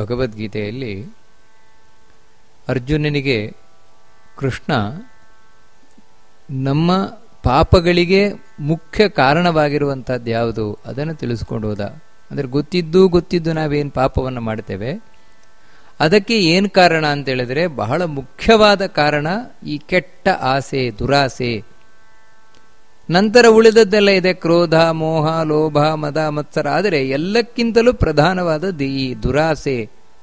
ಭಗವದ್ಗೀತೆಯಲ್ಲಿ ಅರ್ಜುನನಿಗೆ ಕೃಷ್ಣ ನಮ್ಮ ಪಾಪಗಳಿಗೆ ಮುಖ್ಯ ಕಾರಣವಾಗಿರುವಂಥದ್ದು ಯಾವುದು ಅದನ್ನು ತಿಳಿಸ್ಕೊಂಡು ಹೋದ ಅಂದರೆ ಗೊತ್ತಿದ್ದು ಗೊತ್ತಿದ್ದು ನಾವೇನು ಪಾಪವನ್ನು ಮಾಡ್ತೇವೆ ಅದಕ್ಕೆ ಏನು ಕಾರಣ ಅಂತೇಳಿದರೆ ಬಹಳ ಮುಖ್ಯವಾದ ಕಾರಣ ಈ ಕೆಟ್ಟ ಆಸೆ ದುರಾಸೆ ನಂತರ ಉಳಿದದ್ದೆಲ್ಲ ಇದೆ ಕ್ರೋಧ ಮೋಹ ಲೋಭ ಮದ ಮತ್ಸರ ಆದರೆ ಎಲ್ಲಕ್ಕಿಂತಲೂ ಪ್ರಧಾನವಾದದ್ದು ಈ ದುರಾಸೆ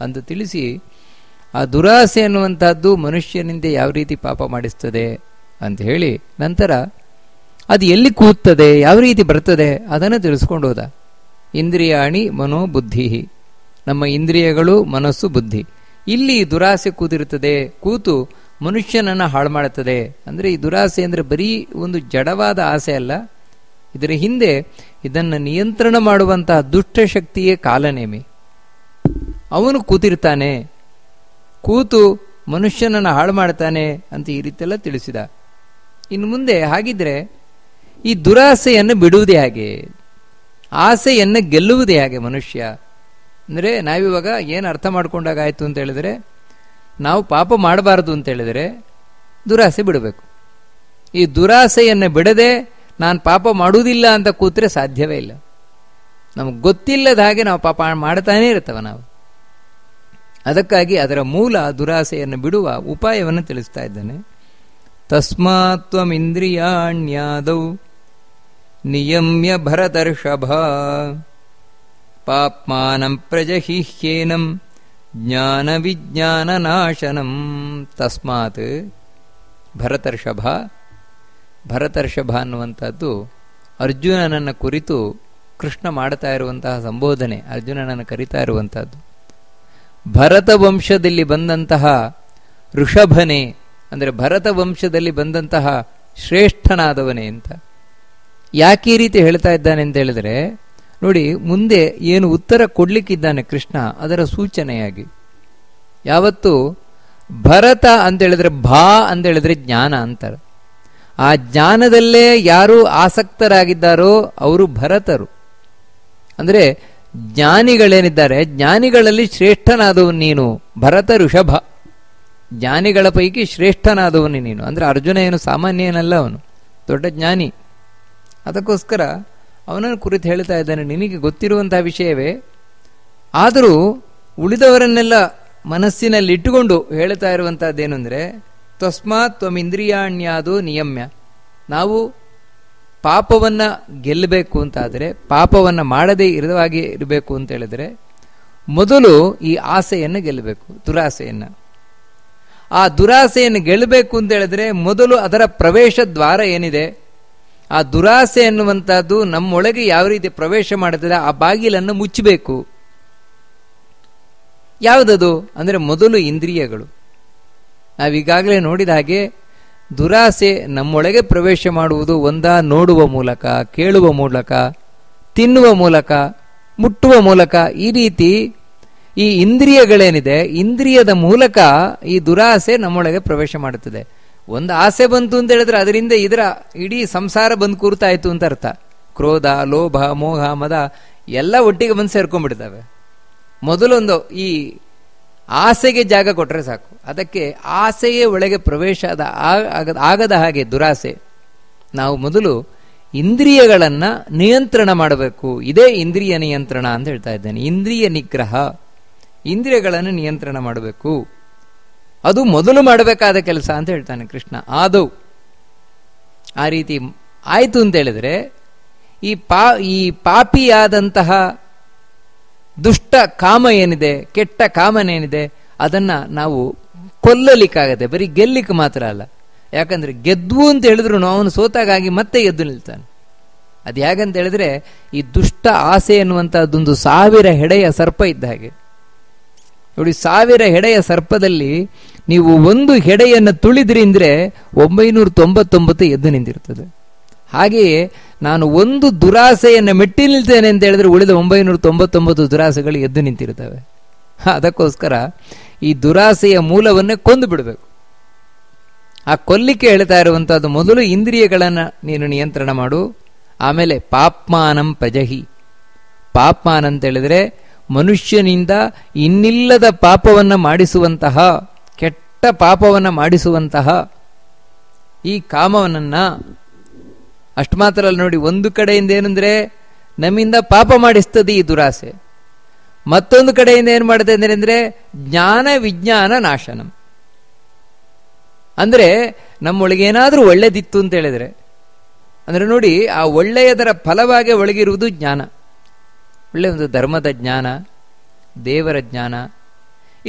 ಅಂತ ತಿಳಿಸಿ ಆ ದುರಾಸೆ ಅನ್ನುವಂತಹದ್ದು ಮನುಷ್ಯನಿಂದ ಯಾವ ರೀತಿ ಪಾಪ ಮಾಡಿಸ್ತದೆ ಅಂತ ಹೇಳಿ ನಂತರ ಅದು ಎಲ್ಲಿ ಕೂತದೆ ಯಾವ ರೀತಿ ಬರ್ತದೆ ಅದನ್ನು ತಿಳಿಸ್ಕೊಂಡು ಹೋದ ಇಂದ್ರಿಯಾಣಿ ಮನೋಬುದ್ಧಿ ನಮ್ಮ ಇಂದ್ರಿಯಗಳು ಮನಸ್ಸು ಬುದ್ಧಿ ಇಲ್ಲಿ ದುರಾಸೆ ಕೂತಿರುತ್ತದೆ ಕೂತು ಮನುಷ್ಯನನ್ನು ಹಾಳು ಮಾಡುತ್ತದೆ ಅಂದರೆ ಈ ದುರಾಸೆ ಅಂದರೆ ಬರೀ ಒಂದು ಜಡವಾದ ಆಸೆ ಅಲ್ಲ ಇದರ ಹಿಂದೆ ಇದನ್ನು ನಿಯಂತ್ರಣ ಮಾಡುವಂತಹ ದುಷ್ಟಶಕ್ತಿಯೇ ಕಾಲನೇಮಿ ಅವನು ಕೂತಿರ್ತಾನೆ ಕೂತು ಮನುಷ್ಯನನ್ನು ಹಾಳು ಮಾಡ್ತಾನೆ ಅಂತ ಈ ರೀತಿಯೆಲ್ಲ ತಿಳಿಸಿದ ಇನ್ನು ಮುಂದೆ ಹಾಗಿದ್ರೆ ಈ ದುರಾಸೆಯನ್ನು ಬಿಡುವುದೇ ಹಾಗೆ ಆಸೆಯನ್ನು ಗೆಲ್ಲುವುದೇ ಹಾಗೆ ಮನುಷ್ಯ ಅಂದರೆ ನಾವಿವಾಗ ಏನು ಅರ್ಥ ಮಾಡ್ಕೊಂಡಾಗಾಯ್ತು ಅಂತ ಹೇಳಿದ್ರೆ ನಾವು ಪಾಪ ಮಾಡಬಾರದು ಅಂತ ಹೇಳಿದರೆ ದುರಾಸೆ ಬಿಡಬೇಕು ಈ ದುರಾಸೆಯನ್ನು ಬಿಡದೆ ನಾನು ಪಾಪ ಮಾಡುವುದಿಲ್ಲ ಅಂತ ಕೂತ್ರೆ ಸಾಧ್ಯವೇ ಇಲ್ಲ ನಮಗೆ ಗೊತ್ತಿಲ್ಲದ ಹಾಗೆ ನಾವು ಪಾಪ ಮಾಡ್ತಾನೇ ಇರ್ತವೆ ನಾವು ಅದಕ್ಕಾಗಿ ಅದರ ಮೂಲ ದುರಾಸೆಯನ್ನು ಬಿಡುವ ಉಪಾಯವನ್ನು ತಿಳಿಸ್ತಾ ಇದ್ದಾನೆ ತಸ್ಮಾತ್ವಮಿಂದ್ರಿಯಾಣ್ಯಾದೌ ನಿಯಮ್ಯ ಭರತರ್ಷಭ ಪಾಪ್ಮಾನಂ ಪ್ರಜಹಿಹ್ಯೇನಂ ಜ್ಞಾನವಿಜ್ಞಾನನಾಶನಂ ತಸ್ಮಾತ್ ಭರತರ್ಷಭ ಭರತರ್ಷಭ ಅನ್ನುವಂಥದ್ದು ಅರ್ಜುನನನ್ನು ಕುರಿತು ಕೃಷ್ಣ ಮಾಡ್ತಾ ಇರುವಂತಹ ಸಂಬೋಧನೆ ಅರ್ಜುನನನ್ನು ಕರಿತಾ ಇರುವಂಥದ್ದು ಭರತ ವಂಶದಲ್ಲಿ ಬಂದಂತಹ ಋಷಭನೆ ಅಂದರೆ ಭರತ ವಂಶದಲ್ಲಿ ಬಂದಂತಹ ಶ್ರೇಷ್ಠನಾದವನೇ ಅಂತ ಯಾಕೆ ರೀತಿ ಹೇಳ್ತಾ ಇದ್ದಾನೆ ಅಂತ ಹೇಳಿದರೆ ನೋಡಿ ಮುಂದೆ ಏನು ಉತ್ತರ ಕೊಡ್ಲಿಕ್ಕಿದ್ದಾನೆ ಕೃಷ್ಣ ಅದರ ಸೂಚನೆಯಾಗಿ ಯಾವತ್ತು ಭರತ ಅಂತೇಳಿದ್ರೆ ಭಾ ಅಂತೇಳಿದ್ರೆ ಜ್ಞಾನ ಅಂತಾರೆ ಆ ಜ್ಞಾನದಲ್ಲೇ ಯಾರು ಆಸಕ್ತರಾಗಿದ್ದಾರೋ ಅವರು ಭರತರು ಅಂದರೆ ಜ್ಞಾನಿಗಳೇನಿದ್ದಾರೆ ಜ್ಞಾನಿಗಳಲ್ಲಿ ಶ್ರೇಷ್ಠನಾದವನು ನೀನು ಭರತ ಋಷಭ ಜ್ಞಾನಿಗಳ ಪೈಕಿ ಶ್ರೇಷ್ಠನಾದವನು ನೀನು ಅಂದರೆ ಅರ್ಜುನ ಏನು ಸಾಮಾನ್ಯ ಏನಲ್ಲ ಅವನು ದೊಡ್ಡ ಜ್ಞಾನಿ ಅದಕ್ಕೋಸ್ಕರ ಅವನನ್ನು ಕುರಿತು ಹೇಳ್ತಾ ಇದ್ದಾನೆ ನಿನಗೆ ಗೊತ್ತಿರುವಂತಹ ವಿಷಯವೇ ಆದರೂ ಉಳಿದವರನ್ನೆಲ್ಲ ಮನಸ್ಸಿನಲ್ಲಿ ಇಟ್ಟುಕೊಂಡು ಹೇಳ್ತಾ ಇರುವಂತಹದ್ದೇನು ಅಂದರೆ ತಸ್ಮಾತ್ ಇಂದ್ರಿಯಾಣ್ಯಾದು ನಿಯಮ್ಯ ನಾವು ಪಾಪವನ್ನು ಗೆಲ್ಲಬೇಕು ಅಂತಾದರೆ ಪಾಪವನ್ನು ಮಾಡದೇ ಇರದವಾಗಿ ಇರಬೇಕು ಅಂತ ಹೇಳಿದ್ರೆ ಮೊದಲು ಈ ಆಸೆಯನ್ನು ಗೆಲ್ಲಬೇಕು ದುರಾಸೆಯನ್ನು ಆ ದುರಾಸೆಯನ್ನು ಗೆಲ್ಲಬೇಕು ಅಂತ ಹೇಳಿದ್ರೆ ಮೊದಲು ಅದರ ಪ್ರವೇಶ ದ್ವಾರ ಏನಿದೆ ಆ ದುರಾಸೆ ಎನ್ನುವಂತಹದ್ದು ನಮ್ಮೊಳಗೆ ಯಾವ ರೀತಿ ಪ್ರವೇಶ ಮಾಡುತ್ತದೆ ಆ ಬಾಗಿಲನ್ನು ಮುಚ್ಚಬೇಕು ಯಾವುದದು ಅಂದರೆ ಮೊದಲು ಇಂದ್ರಿಯಗಳು ನಾವೀಗಾಗಲೇ ನೋಡಿದ ಹಾಗೆ ದುರಾಸೆ ನಮ್ಮೊಳಗೆ ಪ್ರವೇಶ ಮಾಡುವುದು ಒಂದ ನೋಡುವ ಮೂಲಕ ಕೇಳುವ ಮೂಲಕ ತಿನ್ನುವ ಮೂಲಕ ಮುಟ್ಟುವ ಮೂಲಕ ಈ ರೀತಿ ಈ ಇಂದ್ರಿಯಗಳೇನಿದೆ ಇಂದ್ರಿಯದ ಮೂಲಕ ಈ ದುರಾಸೆ ನಮ್ಮೊಳಗೆ ಪ್ರವೇಶ ಮಾಡುತ್ತದೆ ಒಂದು ಆಸೆ ಬಂತು ಅಂತ ಹೇಳಿದ್ರೆ ಅದರಿಂದ ಇದರ ಇಡೀ ಸಂಸಾರ ಬಂದು ಕೂರ್ತಾಯಿತು ಅಂತ ಅರ್ಥ ಕ್ರೋಧ ಲೋಭ ಮೋಹ ಮದ ಎಲ್ಲ ಒಟ್ಟಿಗೆ ಬಂದು ಸೇರ್ಕೊಂಡ್ಬಿಡ್ತವೆ ಮೊದಲೊಂದು ಈ ಆಸೆಗೆ ಜಾಗ ಕೊಟ್ಟರೆ ಸಾಕು ಅದಕ್ಕೆ ಆಸೆಯೇ ಒಳಗೆ ಪ್ರವೇಶ ಆದ ಆಗದ ಹಾಗೆ ದುರಾಸೆ ನಾವು ಮೊದಲು ಇಂದ್ರಿಯಗಳನ್ನು ನಿಯಂತ್ರಣ ಮಾಡಬೇಕು ಇದೇ ಇಂದ್ರಿಯ ನಿಯಂತ್ರಣ ಅಂತ ಹೇಳ್ತಾ ಇದ್ದೇನೆ ಇಂದ್ರಿಯ ನಿಗ್ರಹ ಇಂದ್ರಿಯಗಳನ್ನು ನಿಯಂತ್ರಣ ಮಾಡಬೇಕು ಅದು ಮೊದಲು ಮಾಡಬೇಕಾದ ಕೆಲಸ ಅಂತ ಹೇಳ್ತಾನೆ ಕೃಷ್ಣ ಆದವು ಆ ರೀತಿ ಆಯಿತು ಅಂತೇಳಿದರೆ ಈ ಪಾ ಈ ಪಾಪಿಯಾದಂತಹ ದುಷ್ಟ ಕಾಮ ಏನಿದೆ ಕೆಟ್ಟ ಕಾಮನೇನಿದೆ ಅದನ್ನು ನಾವು ಕೊಲ್ಲಲಿಕ್ಕಾಗತ್ತೆ ಬರೀ ಗೆಲ್ಲಿಕ್ಕೆ ಮಾತ್ರ ಅಲ್ಲ ಯಾಕಂದರೆ ಗೆದ್ವು ಅಂತ ಹೇಳಿದ್ರು ಅವನು ಸೋತಾಗಾಗಿ ಮತ್ತೆ ಎದ್ದು ನಿಲ್ತಾನೆ ಅದು ಹೇಗಂತ ಹೇಳಿದ್ರೆ ಈ ದುಷ್ಟ ಆಸೆ ಎನ್ನುವಂಥದ್ದೊಂದು ಸಾವಿರ ಹೆಡೆಯ ಸರ್ಪ ಇದ್ದ ಹಾಗೆ ನೋಡಿ ಸಾವಿರ ಹೆಡೆಯ ಸರ್ಪದಲ್ಲಿ ನೀವು ಒಂದು ಹೆಡೆಯನ್ನು ತುಳಿದ್ರಿ ಅಂದರೆ ಒಂಬೈನೂರ ತೊಂಬತ್ತೊಂಬತ್ತು ಎದ್ದು ನಿಂತಿರ್ತದೆ ಹಾಗೆಯೇ ನಾನು ಒಂದು ದುರಾಸೆಯನ್ನು ಮೆಟ್ಟಿ ನಿಲ್ತೇನೆ ಅಂತ ಹೇಳಿದ್ರೆ ಉಳಿದ ಒಂಬೈನೂರ ತೊಂಬತ್ತೊಂಬತ್ತು ದುರಾಸೆಗಳು ಎದ್ದು ನಿಂತಿರ್ತವೆ ಅದಕ್ಕೋಸ್ಕರ ಈ ದುರಾಸೆಯ ಮೂಲವನ್ನೇ ಕೊಂದು ಬಿಡಬೇಕು ಆ ಕೊಲ್ಲಿಕೆ ಹೇಳ್ತಾ ಇರುವಂಥದ್ದು ಮೊದಲು ಇಂದ್ರಿಯಗಳನ್ನು ನೀನು ನಿಯಂತ್ರಣ ಮಾಡು ಆಮೇಲೆ ಪಾಪ್ಮಾನಂ ಪ್ರಜಹಿ ಪಾಪ್ಮಾನ್ ಅಂತ ಹೇಳಿದ್ರೆ ಮನುಷ್ಯನಿಂದ ಇನ್ನಿಲ್ಲದ ಪಾಪವನ್ನು ಮಾಡಿಸುವಂತಹ ಕೆಟ್ಟ ಪಾಪವನ್ನು ಮಾಡಿಸುವಂತಹ ಈ ಕಾಮವನನ್ನು ಅಷ್ಟು ಮಾತ್ರ ಅಲ್ಲಿ ನೋಡಿ ಒಂದು ಕಡೆಯಿಂದ ಏನಂದರೆ ನಮ್ಮಿಂದ ಪಾಪ ಮಾಡಿಸ್ತದೆ ಈ ದುರಾಸೆ ಮತ್ತೊಂದು ಕಡೆಯಿಂದ ಏನು ಮಾಡುತ್ತೆ ಅಂದರೆ ಜ್ಞಾನ ವಿಜ್ಞಾನ ನಾಶನ ಅಂದರೆ ನಮ್ಮೊಳಗೇನಾದರೂ ಒಳ್ಳೆದಿತ್ತು ಅಂತ ಹೇಳಿದರೆ ಅಂದರೆ ನೋಡಿ ಆ ಒಳ್ಳೆಯದರ ಫಲವಾಗಿ ಒಳಗಿರುವುದು ಜ್ಞಾನ ಒಳ್ಳೆಯ ಒಂದು ಧರ್ಮದ ಜ್ಞಾನ ದೇವರ ಜ್ಞಾನ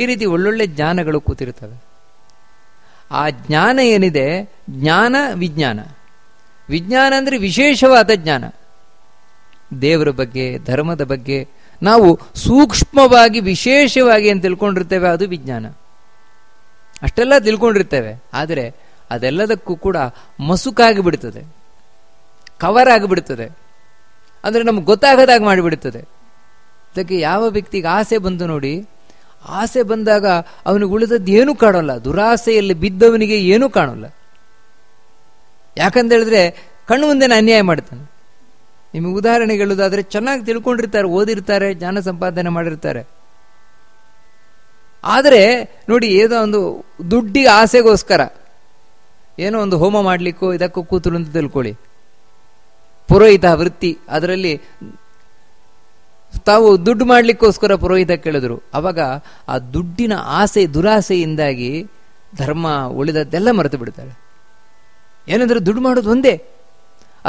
ಈ ರೀತಿ ಒಳ್ಳೊಳ್ಳೆ ಜ್ಞಾನಗಳು ಕೂತಿರ್ತವೆ ಆ ಜ್ಞಾನ ಏನಿದೆ ಜ್ಞಾನ ವಿಜ್ಞಾನ ವಿಜ್ಞಾನ ಅಂದರೆ ವಿಶೇಷವಾದ ಜ್ಞಾನ ದೇವರ ಬಗ್ಗೆ ಧರ್ಮದ ಬಗ್ಗೆ ನಾವು ಸೂಕ್ಷ್ಮವಾಗಿ ವಿಶೇಷವಾಗಿ ಅಂತ ತಿಳ್ಕೊಂಡಿರ್ತೇವೆ ಅದು ವಿಜ್ಞಾನ ಅಷ್ಟೆಲ್ಲ ತಿಳ್ಕೊಂಡಿರ್ತೇವೆ ಆದರೆ ಅದೆಲ್ಲದಕ್ಕೂ ಕೂಡ ಮಸುಕಾಗಿ ಬಿಡುತ್ತದೆ ಕವರ್ ಆಗಿಬಿಡ್ತದೆ ಅಂದರೆ ನಮ್ಗೆ ಗೊತ್ತಾಗದಾಗ ಮಾಡಿಬಿಡ್ತದೆ ಅದಕ್ಕೆ ಯಾವ ವ್ಯಕ್ತಿಗೆ ಆಸೆ ಬಂದು ನೋಡಿ ಆಸೆ ಬಂದಾಗ ಅವನಿಗೆ ಉಳಿದದ್ದು ಏನೂ ಕಾಣಲ್ಲ ದುರಾಸೆಯಲ್ಲಿ ಬಿದ್ದವನಿಗೆ ಏನೂ ಕಾಣಲ್ಲ ಯಾಕಂತ ಹೇಳಿದ್ರೆ ಕಣ್ಣು ಮುಂದೆ ಅನ್ಯಾಯ ಮಾಡ್ತಾನೆ ನಿಮಗೆ ಉದಾಹರಣೆ ಹೇಳುವುದಾದ್ರೆ ಚೆನ್ನಾಗಿ ತಿಳ್ಕೊಂಡಿರ್ತಾರೆ ಓದಿರ್ತಾರೆ ಜ್ಞಾನ ಸಂಪಾದನೆ ಮಾಡಿರ್ತಾರೆ ಆದರೆ ನೋಡಿ ಏನೋ ಒಂದು ದುಡ್ಡಿಗೆ ಆಸೆಗೋಸ್ಕರ ಏನೋ ಒಂದು ಹೋಮ ಮಾಡಲಿಕ್ಕೋ ಇದಕ್ಕೂ ಕೂತರು ಅಂತ ತಿಳ್ಕೊಳ್ಳಿ ಪುರೋಹಿತ ವೃತ್ತಿ ಅದರಲ್ಲಿ ತಾವು ದುಡ್ಡು ಮಾಡಲಿಕ್ಕೋಸ್ಕರ ಪುರೋಹಿತ ಕೇಳಿದ್ರು ಅವಾಗ ಆ ದುಡ್ಡಿನ ಆಸೆ ದುರಾಸೆಯಿಂದಾಗಿ ಧರ್ಮ ಉಳಿದದ್ದೆಲ್ಲ ಮರೆತು ಬಿಡ್ತಾಳೆ ಏನಂದ್ರೆ ದುಡ್ಡು ಮಾಡೋದು ಒಂದೇ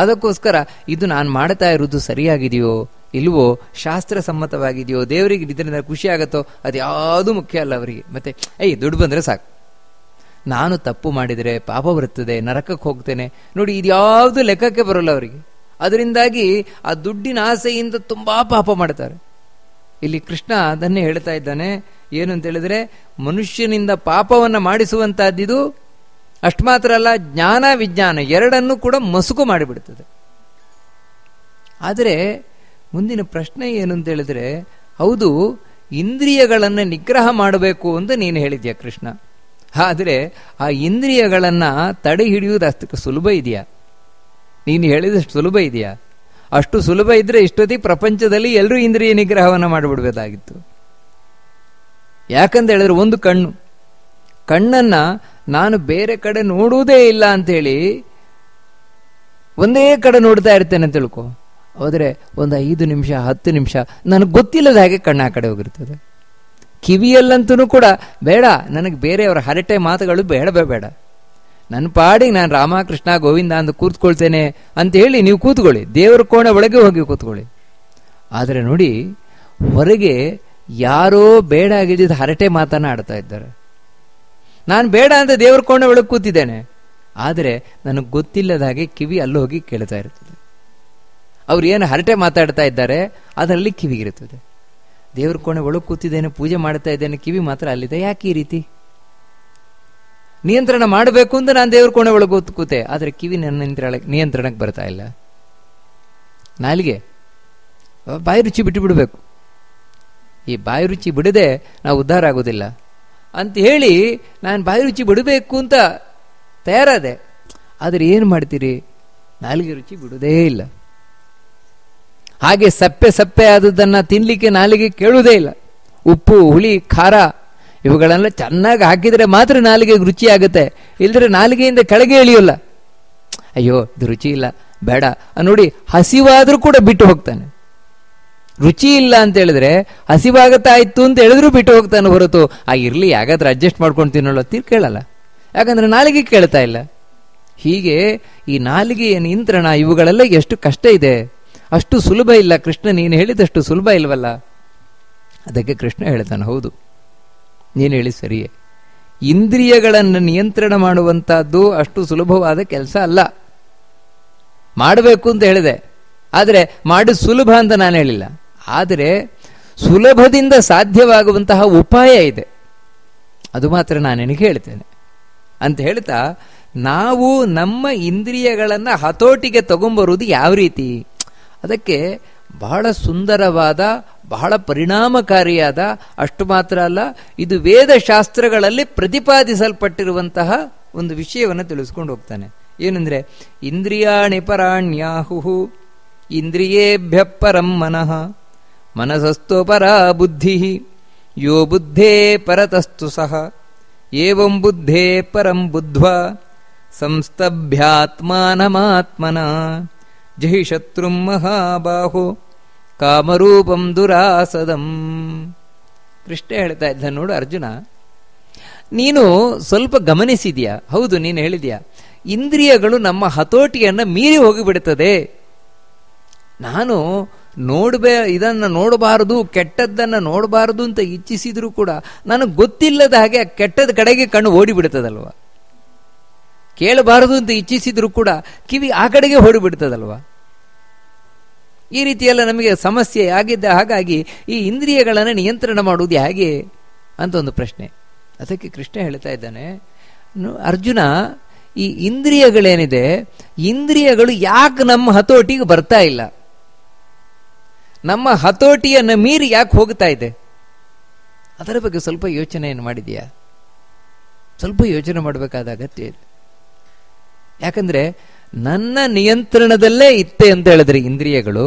ಅದಕ್ಕೋಸ್ಕರ ಇದು ನಾನು ಮಾಡ್ತಾ ಇರೋದು ಸರಿಯಾಗಿದೆಯೋ ಇಲ್ವೋ ಶಾಸ್ತ್ರ ಸಮ್ಮತವಾಗಿದೆಯೋ ದೇವರಿಗೆ ಇದರಿಂದ ಖುಷಿ ಆಗತ್ತೋ ಅದು ಯಾವುದೂ ಮುಖ್ಯ ಅಲ್ಲ ಅವರಿಗೆ ಮತ್ತೆ ಏಯ್ ದುಡ್ಡು ಬಂದರೆ ಸಾಕು ನಾನು ತಪ್ಪು ಮಾಡಿದರೆ ಪಾಪ ಬರುತ್ತದೆ ನರಕಕ್ಕೆ ಹೋಗ್ತೇನೆ ನೋಡಿ ಇದ್ಯಾವುದು ಲೆಕ್ಕಕ್ಕೆ ಬರೋಲ್ಲ ಅವರಿಗೆ ಅದರಿಂದಾಗಿ ಆ ದುಡ್ಡಿನ ಆಸೆಯಿಂದ ತುಂಬಾ ಪಾಪ ಮಾಡ್ತಾರೆ ಇಲ್ಲಿ ಕೃಷ್ಣ ಅದನ್ನೇ ಹೇಳ್ತಾ ಇದ್ದಾನೆ ಏನು ಅಂತ ಹೇಳಿದ್ರೆ ಮನುಷ್ಯನಿಂದ ಪಾಪವನ್ನು ಮಾಡಿಸುವಂತಹದ್ದಿದು ಅಷ್ಟು ಮಾತ್ರ ಅಲ್ಲ ಜ್ಞಾನ ವಿಜ್ಞಾನ ಎರಡನ್ನೂ ಕೂಡ ಮಸುಕು ಮಾಡಿಬಿಡ್ತದೆ ಆದರೆ ಮುಂದಿನ ಪ್ರಶ್ನೆ ಏನು ಅಂತ ಹೇಳಿದ್ರೆ ಹೌದು ಇಂದ್ರಿಯಗಳನ್ನು ನಿಗ್ರಹ ಮಾಡಬೇಕು ಅಂತ ನೀನು ಹೇಳಿದ್ಯಾ ಕೃಷ್ಣ ಆದರೆ ಆ ಇಂದ್ರಿಯಗಳನ್ನು ತಡೆ ಹಿಡಿಯುವುದು ಅಷ್ಟಕ್ಕೆ ಸುಲಭ ಇದೆಯಾ ನೀನು ಹೇಳಿದಷ್ಟು ಸುಲಭ ಇದೆಯಾ ಅಷ್ಟು ಸುಲಭ ಇದ್ದರೆ ಇಷ್ಟೊತ್ತಿಗೆ ಪ್ರಪಂಚದಲ್ಲಿ ಎಲ್ಲರೂ ಇಂದ್ರಿಯ ನಿಗ್ರಹವನ್ನು ಮಾಡಿಬಿಡ್ಬೇಕಾಗಿತ್ತು ಯಾಕಂತ ಹೇಳಿದ್ರೆ ಒಂದು ಕಣ್ಣು ಕಣ್ಣನ್ನು ನಾನು ಬೇರೆ ಕಡೆ ನೋಡುವುದೇ ಇಲ್ಲ ಅಂತೇಳಿ ಒಂದೇ ಕಡೆ ನೋಡ್ತಾ ಇರ್ತೇನೆ ಅಂತ ತಿಳ್ಕೊ ಹೋದ್ರೆ ಒಂದು ಐದು ನಿಮಿಷ ಹತ್ತು ನಿಮಿಷ ನನಗೆ ಗೊತ್ತಿಲ್ಲದ ಹಾಗೆ ಕಣ್ಣು ಆ ಕಡೆ ಹೋಗಿರ್ತದೆ ಕಿವಿಯಲ್ಲಂತೂ ಕೂಡ ಬೇಡ ನನಗೆ ಬೇರೆಯವರ ಹರಟೆ ಮಾತುಗಳು ಬೇಡವೇ ಬೇಡ ನನ್ನ ಪಾಡಿಗೆ ನಾನು ರಾಮಕೃಷ್ಣ ಗೋವಿಂದ ಅಂತ ಕೂತ್ಕೊಳ್ತೇನೆ ಅಂತ ಹೇಳಿ ನೀವು ಕೂತ್ಕೊಳ್ಳಿ ದೇವರ ಕೋಣೆ ಒಳಗೆ ಹೋಗಿ ಕೂತ್ಕೊಳ್ಳಿ ಆದರೆ ನೋಡಿ ಹೊರಗೆ ಯಾರೋ ಬೇಡ ಆಗಿದ್ದ ಹರಟೆ ಮಾತನ್ನ ಆಡ್ತಾ ಇದ್ದಾರೆ ನಾನು ಬೇಡ ಅಂತ ದೇವರ ಕೋಣೆ ಒಳಗೆ ಕೂತಿದ್ದೇನೆ ಆದರೆ ನನಗೆ ಗೊತ್ತಿಲ್ಲದ ಹಾಗೆ ಕಿವಿ ಅಲ್ಲಿ ಹೋಗಿ ಕೇಳ್ತಾ ಇರ್ತದೆ ಅವ್ರು ಏನು ಹರಟೆ ಮಾತಾಡ್ತಾ ಇದ್ದಾರೆ ಅದರಲ್ಲಿ ಕಿವಿಗಿರುತ್ತದೆ ದೇವ್ರ ಕೋಣೆ ಒಳಗೆ ಕೂತಿದ್ದೇನೆ ಪೂಜೆ ಮಾಡ್ತಾ ಇದ್ದೇನೆ ಕಿವಿ ಮಾತ್ರ ಅಲ್ಲಿದೆ ಯಾಕೆ ಈ ರೀತಿ ನಿಯಂತ್ರಣ ಮಾಡಬೇಕು ಅಂತ ನಾನು ದೇವ್ರ ಕೋಣೆ ಒಳಗೆ ಕೂತೆ ಆದರೆ ಕಿವಿ ನನ್ನ ನಿಯಂತ್ರಣಕ್ಕೆ ಬರ್ತಾ ಇಲ್ಲ ನಾಲಿಗೆ ಬಾಯಿ ರುಚಿ ಬಿಟ್ಟು ಬಿಡಬೇಕು ಈ ಬಾಯಿ ರುಚಿ ಬಿಡದೆ ನಾವು ಉದ್ಧಾರ ಆಗೋದಿಲ್ಲ ಅಂತ ಹೇಳಿ ನಾನು ಬಾಯಿ ರುಚಿ ಬಿಡಬೇಕು ಅಂತ ತಯಾರಾದೆ ಆದರೆ ಏನು ಮಾಡ್ತೀರಿ ನಾಲಿಗೆ ರುಚಿ ಬಿಡುವುದೇ ಇಲ್ಲ ಹಾಗೆ ಸಪ್ಪೆ ಸಪ್ಪೆ ಆದದ್ದನ್ನು ತಿನ್ನಲಿಕ್ಕೆ ನಾಲಿಗೆ ಕೇಳುವುದೇ ಇಲ್ಲ ಉಪ್ಪು ಹುಳಿ ಖಾರ ಇವುಗಳೆಲ್ಲ ಚೆನ್ನಾಗಿ ಹಾಕಿದರೆ ಮಾತ್ರ ನಾಲಿಗೆಗೆ ರುಚಿ ಆಗುತ್ತೆ ಇಲ್ಲದ್ರೆ ನಾಲಿಗೆಯಿಂದ ಕೆಳಗೆ ಇಳಿಯೋಲ್ಲ ಅಯ್ಯೋ ಇದು ರುಚಿ ಇಲ್ಲ ಬೇಡ ನೋಡಿ ಹಸಿವಾದರೂ ಕೂಡ ಬಿಟ್ಟು ಹೋಗ್ತಾನೆ ರುಚಿ ಇಲ್ಲ ಅಂತ ಹೇಳಿದ್ರೆ ಇತ್ತು ಅಂತ ಹೇಳಿದ್ರು ಬಿಟ್ಟು ಹೋಗ್ತಾನೆ ಹೊರತು ಆ ಇರಲಿ ಯಾಗಾದ್ರೆ ಅಡ್ಜಸ್ಟ್ ಮಾಡ್ಕೊಂಡು ತಿನ್ನೋಲ್ಲ ತೀರ್ ಕೇಳಲ್ಲ ಯಾಕಂದ್ರೆ ನಾಲಿಗೆ ಕೇಳ್ತಾ ಇಲ್ಲ ಹೀಗೆ ಈ ನಾಲಿಗೆಯ ನಿಯಂತ್ರಣ ಇವುಗಳೆಲ್ಲ ಎಷ್ಟು ಕಷ್ಟ ಇದೆ ಅಷ್ಟು ಸುಲಭ ಇಲ್ಲ ಕೃಷ್ಣ ನೀನು ಹೇಳಿದಷ್ಟು ಸುಲಭ ಇಲ್ವಲ್ಲ ಅದಕ್ಕೆ ಕೃಷ್ಣ ಹೇಳ್ತಾನೆ ಹೌದು ನೀನು ಹೇಳಿ ಸರಿಯೇ ಇಂದ್ರಿಯಗಳನ್ನು ನಿಯಂತ್ರಣ ಮಾಡುವಂಥದ್ದು ಅಷ್ಟು ಸುಲಭವಾದ ಕೆಲಸ ಅಲ್ಲ ಮಾಡಬೇಕು ಅಂತ ಹೇಳಿದೆ ಆದರೆ ಮಾಡಿ ಸುಲಭ ಅಂತ ನಾನು ಹೇಳಿಲ್ಲ ಆದರೆ ಸುಲಭದಿಂದ ಸಾಧ್ಯವಾಗುವಂತಹ ಉಪಾಯ ಇದೆ ಅದು ಮಾತ್ರ ನಾನು ನಿನಗೆ ಹೇಳ್ತೇನೆ ಅಂತ ಹೇಳ್ತಾ ನಾವು ನಮ್ಮ ಇಂದ್ರಿಯಗಳನ್ನು ಹತೋಟಿಗೆ ತಗೊಂಬರುವುದು ಯಾವ ರೀತಿ ಅದಕ್ಕೆ ಬಹಳ ಸುಂದರವಾದ ಬಹಳ ಪರಿಣಾಮಕಾರಿಯಾದ ಅಷ್ಟು ಮಾತ್ರ ಅಲ್ಲ ಇದು ವೇದಶಾಸ್ತ್ರಗಳಲ್ಲಿ ಪ್ರತಿಪಾದಿಸಲ್ಪಟ್ಟಿರುವಂತಹ ಒಂದು ವಿಷಯವನ್ನು ತಿಳಿಸ್ಕೊಂಡು ಹೋಗ್ತಾನೆ ಏನಂದ್ರೆ ಇಂದ್ರಿಯಾಣಿ ಪರಾಣ್ಯಾಹು ಇಂದ್ರಿಯೇಭ್ಯ ಪರಂ ಮನಃ ಪರ ಬುದ್ಧಿ ಯೋ ಬುದ್ಧೇ ಪರತಸ್ತು ಸಹ ಏವಂ ಬುದ್ಧೇ ಪರಂ ಬುದ್ಧ್ವ ಸಂಸ್ತಭ್ಯಾತ್ಮಾನಮಾತ್ಮನ ಜಹಿ ಶತ್ರು ಮಹಾಬಾಹು ಕಾಮರೂಪಂ ದುರಾಸದಂ ಕೃಷ್ಣ ಹೇಳ್ತಾ ಇದ್ದ ನೋಡು ಅರ್ಜುನ ನೀನು ಸ್ವಲ್ಪ ಗಮನಿಸಿದ್ಯಾ ಹೌದು ನೀನು ಹೇಳಿದ್ಯಾ ಇಂದ್ರಿಯಗಳು ನಮ್ಮ ಹತೋಟಿಯನ್ನು ಮೀರಿ ಹೋಗಿಬಿಡ್ತದೆ ನಾನು ನೋಡಬೇ ಇದನ್ನು ನೋಡಬಾರದು ಕೆಟ್ಟದ್ದನ್ನು ನೋಡಬಾರದು ಅಂತ ಇಚ್ಛಿಸಿದರೂ ಕೂಡ ನನಗೆ ಗೊತ್ತಿಲ್ಲದ ಹಾಗೆ ಆ ಕೆಟ್ಟದ ಕಡೆಗೆ ಕಣ್ಣು ಓಡಿಬಿಡ್ತದಲ್ವ ಕೇಳಬಾರದು ಅಂತ ಇಚ್ಛಿಸಿದರೂ ಕೂಡ ಕಿವಿ ಆ ಕಡೆಗೆ ಓಡಿಬಿಡ್ತದಲ್ವಾ ಈ ರೀತಿಯೆಲ್ಲ ನಮಗೆ ಸಮಸ್ಯೆ ಆಗಿದ್ದ ಹಾಗಾಗಿ ಈ ಇಂದ್ರಿಯಗಳನ್ನು ನಿಯಂತ್ರಣ ಮಾಡುವುದು ಹೇಗೆ ಅಂತ ಒಂದು ಪ್ರಶ್ನೆ ಅದಕ್ಕೆ ಕೃಷ್ಣ ಹೇಳ್ತಾ ಇದ್ದಾನೆ ಅರ್ಜುನ ಈ ಇಂದ್ರಿಯಗಳೇನಿದೆ ಇಂದ್ರಿಯಗಳು ಯಾಕೆ ನಮ್ಮ ಹತೋಟಿಗೆ ಬರ್ತಾ ಇಲ್ಲ ನಮ್ಮ ಹತೋಟಿಯನ್ನು ಮೀರಿ ಯಾಕೆ ಹೋಗ್ತಾ ಇದೆ ಅದರ ಬಗ್ಗೆ ಸ್ವಲ್ಪ ಯೋಚನೆಯನ್ನು ಮಾಡಿದೆಯಾ ಸ್ವಲ್ಪ ಯೋಚನೆ ಮಾಡಬೇಕಾದ ಅಗತ್ಯ ಇದೆ ಯಾಕಂದರೆ ನನ್ನ ನಿಯಂತ್ರಣದಲ್ಲೇ ಇತ್ತೆ ಅಂತ ಹೇಳಿದ್ರೆ ಇಂದ್ರಿಯಗಳು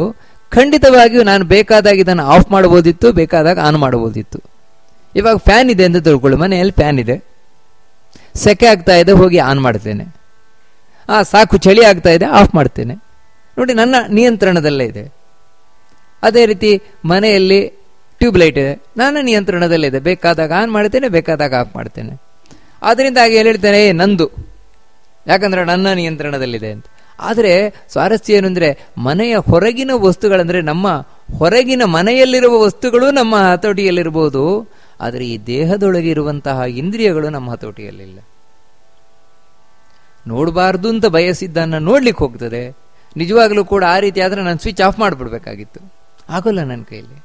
ಖಂಡಿತವಾಗಿಯೂ ನಾನು ಬೇಕಾದಾಗ ಇದನ್ನು ಆಫ್ ಮಾಡಬಹುದಿತ್ತು ಬೇಕಾದಾಗ ಆನ್ ಮಾಡಬಹುದಿತ್ತು ಇವಾಗ ಫ್ಯಾನ್ ಇದೆ ಅಂತ ತಿಳ್ಕೊಳ್ಳಿ ಮನೆಯಲ್ಲಿ ಫ್ಯಾನ್ ಇದೆ ಸೆಕೆ ಆಗ್ತಾ ಇದೆ ಹೋಗಿ ಆನ್ ಮಾಡ್ತೇನೆ ಆ ಸಾಕು ಚಳಿ ಆಗ್ತಾ ಇದೆ ಆಫ್ ಮಾಡ್ತೇನೆ ನೋಡಿ ನನ್ನ ನಿಯಂತ್ರಣದಲ್ಲೇ ಇದೆ ಅದೇ ರೀತಿ ಮನೆಯಲ್ಲಿ ಟ್ಯೂಬ್ಲೈಟ್ ಇದೆ ನನ್ನ ಇದೆ ಬೇಕಾದಾಗ ಆನ್ ಮಾಡ್ತೇನೆ ಬೇಕಾದಾಗ ಆಫ್ ಮಾಡ್ತೇನೆ ಅದರಿಂದಾಗಿ ಹೇಳಿರ್ತೇನೆ ಏ ನಂದು ಯಾಕಂದ್ರೆ ನನ್ನ ನಿಯಂತ್ರಣದಲ್ಲಿದೆ ಅಂತ ಆದರೆ ಸ್ವಾರಸ್ಯ ಏನು ಮನೆಯ ಹೊರಗಿನ ವಸ್ತುಗಳಂದ್ರೆ ನಮ್ಮ ಹೊರಗಿನ ಮನೆಯಲ್ಲಿರುವ ವಸ್ತುಗಳು ನಮ್ಮ ಹತೋಟಿಯಲ್ಲಿರಬಹುದು ಆದರೆ ಈ ದೇಹದೊಳಗೆ ಇರುವಂತಹ ಇಂದ್ರಿಯಗಳು ನಮ್ಮ ಹತೋಟಿಯಲ್ಲಿಲ್ಲ ನೋಡಬಾರ್ದು ಅಂತ ಬಯಸಿದ್ದನ್ನು ನೋಡ್ಲಿಕ್ಕೆ ಹೋಗ್ತದೆ ನಿಜವಾಗ್ಲೂ ಕೂಡ ಆ ರೀತಿ ಆದರೆ ನಾನು ಸ್ವಿಚ್ ಆಫ್ ಮಾಡಿಬಿಡ್ಬೇಕಾಗಿತ್ತು ಆಗೋಲ್ಲ ನನ್ನ ಕೈಯಲ್ಲಿ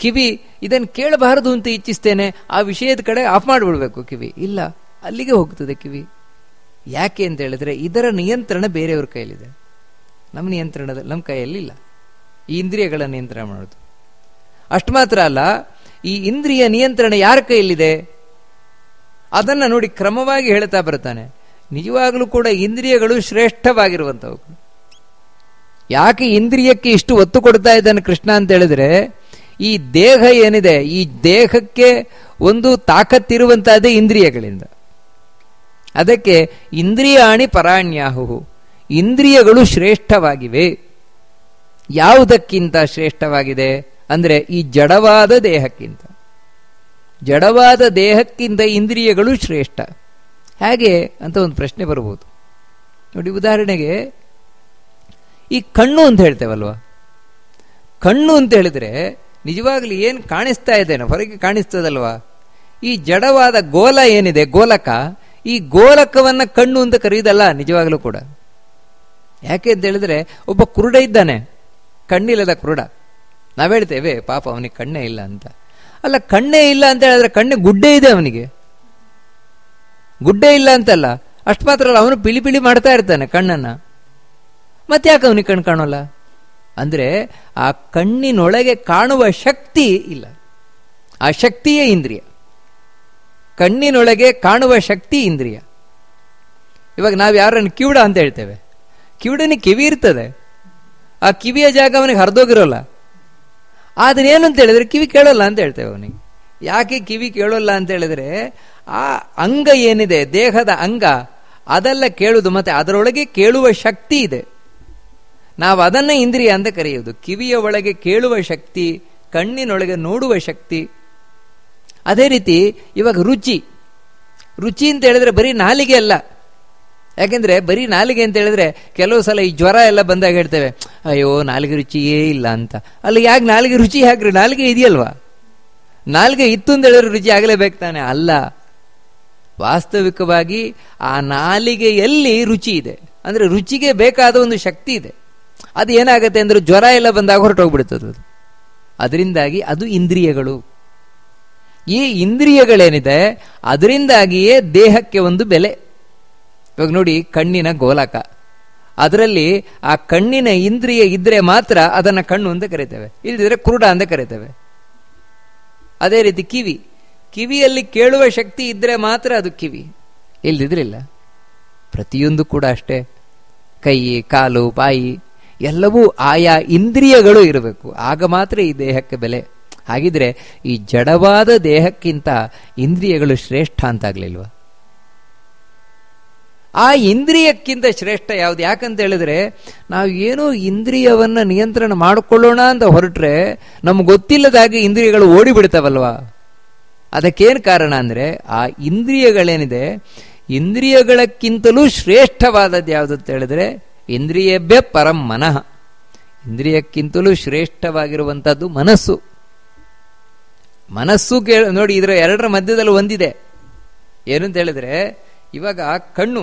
ಕಿವಿ ಇದನ್ನು ಕೇಳಬಾರದು ಅಂತ ಇಚ್ಛಿಸ್ತೇನೆ ಆ ವಿಷಯದ ಕಡೆ ಆಫ್ ಮಾಡಿಬಿಡ್ಬೇಕು ಕಿವಿ ಇಲ್ಲ ಅಲ್ಲಿಗೆ ಹೋಗ್ತದೆ ಕಿವಿ ಯಾಕೆ ಅಂತ ಹೇಳಿದ್ರೆ ಇದರ ನಿಯಂತ್ರಣ ಬೇರೆಯವ್ರ ಕೈಯಲ್ಲಿದೆ ನಮ್ಮ ನಿಯಂತ್ರಣದ ನಮ್ಮ ಕೈಯಲ್ಲಿ ಇಲ್ಲ ಈ ಇಂದ್ರಿಯಗಳ ನಿಯಂತ್ರಣ ಮಾಡೋದು ಅಷ್ಟು ಮಾತ್ರ ಅಲ್ಲ ಈ ಇಂದ್ರಿಯ ನಿಯಂತ್ರಣ ಯಾರ ಕೈಯಲ್ಲಿದೆ ಅದನ್ನು ನೋಡಿ ಕ್ರಮವಾಗಿ ಹೇಳ್ತಾ ಬರ್ತಾನೆ ನಿಜವಾಗ್ಲೂ ಕೂಡ ಇಂದ್ರಿಯಗಳು ಶ್ರೇಷ್ಠವಾಗಿರುವಂಥವು ಯಾಕೆ ಇಂದ್ರಿಯಕ್ಕೆ ಇಷ್ಟು ಒತ್ತು ಕೊಡ್ತಾ ಇದ್ದಾನೆ ಕೃಷ್ಣ ಅಂತ ಹೇಳಿದ್ರೆ ಈ ದೇಹ ಏನಿದೆ ಈ ದೇಹಕ್ಕೆ ಒಂದು ತಾಕತ್ತಿರುವಂತಹದ್ದೇ ಇಂದ್ರಿಯಗಳಿಂದ ಅದಕ್ಕೆ ಇಂದ್ರಿಯಾಣಿ ಪರಾಣ್ಯಾಹು ಇಂದ್ರಿಯಗಳು ಶ್ರೇಷ್ಠವಾಗಿವೆ ಯಾವುದಕ್ಕಿಂತ ಶ್ರೇಷ್ಠವಾಗಿದೆ ಅಂದರೆ ಈ ಜಡವಾದ ದೇಹಕ್ಕಿಂತ ಜಡವಾದ ದೇಹಕ್ಕಿಂತ ಇಂದ್ರಿಯಗಳು ಶ್ರೇಷ್ಠ ಹೇಗೆ ಅಂತ ಒಂದು ಪ್ರಶ್ನೆ ಬರ್ಬೋದು ನೋಡಿ ಉದಾಹರಣೆಗೆ ಈ ಕಣ್ಣು ಅಂತ ಹೇಳ್ತೇವಲ್ವ ಕಣ್ಣು ಅಂತ ಹೇಳಿದ್ರೆ ನಿಜವಾಗ್ಲಿ ಏನು ಕಾಣಿಸ್ತಾ ಇದ್ದೇನೆ ಹೊರಗೆ ಕಾಣಿಸ್ತದಲ್ವಾ ಈ ಜಡವಾದ ಗೋಲ ಏನಿದೆ ಗೋಲಕ ಈ ಗೋಲಕವನ್ನ ಕಣ್ಣು ಅಂತ ಕರೆಯುವುದಲ್ಲ ನಿಜವಾಗಲೂ ಕೂಡ ಯಾಕೆ ಅಂತ ಹೇಳಿದ್ರೆ ಒಬ್ಬ ಕುರುಡ ಇದ್ದಾನೆ ಕಣ್ಣಿಲ್ಲದ ಕುರುಡ ನಾವು ಹೇಳ್ತೇವೆ ಪಾಪ ಅವನಿಗೆ ಕಣ್ಣೇ ಇಲ್ಲ ಅಂತ ಅಲ್ಲ ಕಣ್ಣೇ ಇಲ್ಲ ಅಂತ ಹೇಳಿದ್ರೆ ಕಣ್ಣೆ ಗುಡ್ಡೆ ಇದೆ ಅವನಿಗೆ ಗುಡ್ಡೆ ಇಲ್ಲ ಅಂತಲ್ಲ ಅಷ್ಟು ಮಾತ್ರ ಅಲ್ಲ ಅವನು ಪಿಳಿ ಪಿಳಿ ಮಾಡ್ತಾ ಇರ್ತಾನೆ ಕಣ್ಣನ್ನು ಮತ್ತೆ ಯಾಕೆ ಅವನಿಗೆ ಕಣ್ಣು ಕಾಣೋಲ್ಲ ಅಂದರೆ ಆ ಕಣ್ಣಿನೊಳಗೆ ಕಾಣುವ ಶಕ್ತಿ ಇಲ್ಲ ಆ ಶಕ್ತಿಯೇ ಇಂದ್ರಿಯ ಕಣ್ಣಿನೊಳಗೆ ಕಾಣುವ ಶಕ್ತಿ ಇಂದ್ರಿಯ ಇವಾಗ ನಾವು ಯಾರನ್ನು ಕಿವುಡ ಅಂತ ಹೇಳ್ತೇವೆ ಕಿವುಡನಿಗೆ ಕಿವಿ ಇರ್ತದೆ ಆ ಕಿವಿಯ ಜಾಗ ಅವನಿಗೆ ಹರಿದೋಗಿರೋಲ್ಲ ಆದರೆ ಏನು ಅಂತ ಹೇಳಿದ್ರೆ ಕಿವಿ ಕೇಳೋಲ್ಲ ಅಂತ ಹೇಳ್ತೇವೆ ಅವನಿಗೆ ಯಾಕೆ ಕಿವಿ ಕೇಳೋಲ್ಲ ಅಂತ ಹೇಳಿದ್ರೆ ಆ ಅಂಗ ಏನಿದೆ ದೇಹದ ಅಂಗ ಅದೆಲ್ಲ ಕೇಳುವುದು ಮತ್ತೆ ಅದರೊಳಗೆ ಕೇಳುವ ಶಕ್ತಿ ಇದೆ ನಾವು ಅದನ್ನ ಇಂದ್ರಿಯ ಅಂತ ಕರೆಯುವುದು ಕಿವಿಯ ಒಳಗೆ ಕೇಳುವ ಶಕ್ತಿ ಕಣ್ಣಿನೊಳಗೆ ನೋಡುವ ಶಕ್ತಿ ಅದೇ ರೀತಿ ಇವಾಗ ರುಚಿ ರುಚಿ ಅಂತ ಹೇಳಿದ್ರೆ ಬರೀ ನಾಲಿಗೆ ಅಲ್ಲ ಯಾಕೆಂದರೆ ಬರೀ ನಾಲಿಗೆ ಅಂತ ಹೇಳಿದ್ರೆ ಕೆಲವು ಸಲ ಈ ಜ್ವರ ಎಲ್ಲ ಬಂದಾಗ ಹೇಳ್ತೇವೆ ಅಯ್ಯೋ ನಾಲಿಗೆ ರುಚಿಯೇ ಇಲ್ಲ ಅಂತ ಅಲ್ಲಿ ಯಾಕೆ ನಾಲಿಗೆ ರುಚಿ ಹಾಕ್ರಿ ನಾಲಿಗೆ ಇದೆಯಲ್ವಾ ನಾಲಿಗೆ ಇತ್ತು ಅಂತ ಹೇಳಿದ್ರೆ ರುಚಿ ಆಗಲೇಬೇಕು ತಾನೆ ಅಲ್ಲ ವಾಸ್ತವಿಕವಾಗಿ ಆ ನಾಲಿಗೆಯಲ್ಲಿ ರುಚಿ ಇದೆ ಅಂದರೆ ರುಚಿಗೆ ಬೇಕಾದ ಒಂದು ಶಕ್ತಿ ಇದೆ ಅದು ಏನಾಗುತ್ತೆ ಅಂದರೆ ಜ್ವರ ಎಲ್ಲ ಬಂದಾಗ ಹೊರಟೋಗ್ಬಿಡುತ್ತದೆ ಅದರಿಂದಾಗಿ ಅದು ಇಂದ್ರಿಯಗಳು ಈ ಇಂದ್ರಿಯಗಳೇನಿದೆ ಅದರಿಂದಾಗಿಯೇ ದೇಹಕ್ಕೆ ಒಂದು ಬೆಲೆ ಇವಾಗ ನೋಡಿ ಕಣ್ಣಿನ ಗೋಲಕ ಅದರಲ್ಲಿ ಆ ಕಣ್ಣಿನ ಇಂದ್ರಿಯ ಇದ್ರೆ ಮಾತ್ರ ಅದನ್ನು ಕಣ್ಣು ಅಂತ ಕರಿತೇವೆ ಇಲ್ಲದಿದ್ರೆ ಕುರುಡ ಅಂತ ಕರಿತೇವೆ ಅದೇ ರೀತಿ ಕಿವಿ ಕಿವಿಯಲ್ಲಿ ಕೇಳುವ ಶಕ್ತಿ ಇದ್ರೆ ಮಾತ್ರ ಅದು ಕಿವಿ ಇಲ್ಲದಿದ್ರಿಲ್ಲ ಪ್ರತಿಯೊಂದು ಕೂಡ ಅಷ್ಟೇ ಕೈ ಕಾಲು ಬಾಯಿ ಎಲ್ಲವೂ ಆಯಾ ಇಂದ್ರಿಯಗಳು ಇರಬೇಕು ಆಗ ಮಾತ್ರ ಈ ದೇಹಕ್ಕೆ ಬೆಲೆ ಹಾಗಿದ್ರೆ ಈ ಜಡವಾದ ದೇಹಕ್ಕಿಂತ ಇಂದ್ರಿಯಗಳು ಶ್ರೇಷ್ಠ ಅಂತಾಗ್ಲಿಲ್ವ ಆ ಇಂದ್ರಿಯಕ್ಕಿಂತ ಶ್ರೇಷ್ಠ ಯಾವುದು ಯಾಕಂತ ಹೇಳಿದ್ರೆ ನಾವು ಏನು ಇಂದ್ರಿಯವನ್ನು ನಿಯಂತ್ರಣ ಮಾಡಿಕೊಳ್ಳೋಣ ಅಂತ ಹೊರಟ್ರೆ ನಮ್ಗೆ ಗೊತ್ತಿಲ್ಲದಾಗಿ ಇಂದ್ರಿಯಗಳು ಓಡಿಬಿಡ್ತಾವಲ್ವಾ ಅದಕ್ಕೇನು ಕಾರಣ ಅಂದರೆ ಆ ಇಂದ್ರಿಯಗಳೇನಿದೆ ಇಂದ್ರಿಯಗಳಕ್ಕಿಂತಲೂ ಶ್ರೇಷ್ಠವಾದದ್ದು ಯಾವುದು ಅಂತ ಹೇಳಿದ್ರೆ ಇಂದ್ರಿಯಭ್ಯ ಪರಂ ಮನಃ ಇಂದ್ರಿಯಕ್ಕಿಂತಲೂ ಶ್ರೇಷ್ಠವಾಗಿರುವಂಥದ್ದು ಮನಸ್ಸು ಮನಸ್ಸು ಕೇಳ ನೋಡಿ ಇದರ ಎರಡರ ಮಧ್ಯದಲ್ಲಿ ಒಂದಿದೆ ಏನಂತ ಹೇಳಿದ್ರೆ ಇವಾಗ ಕಣ್ಣು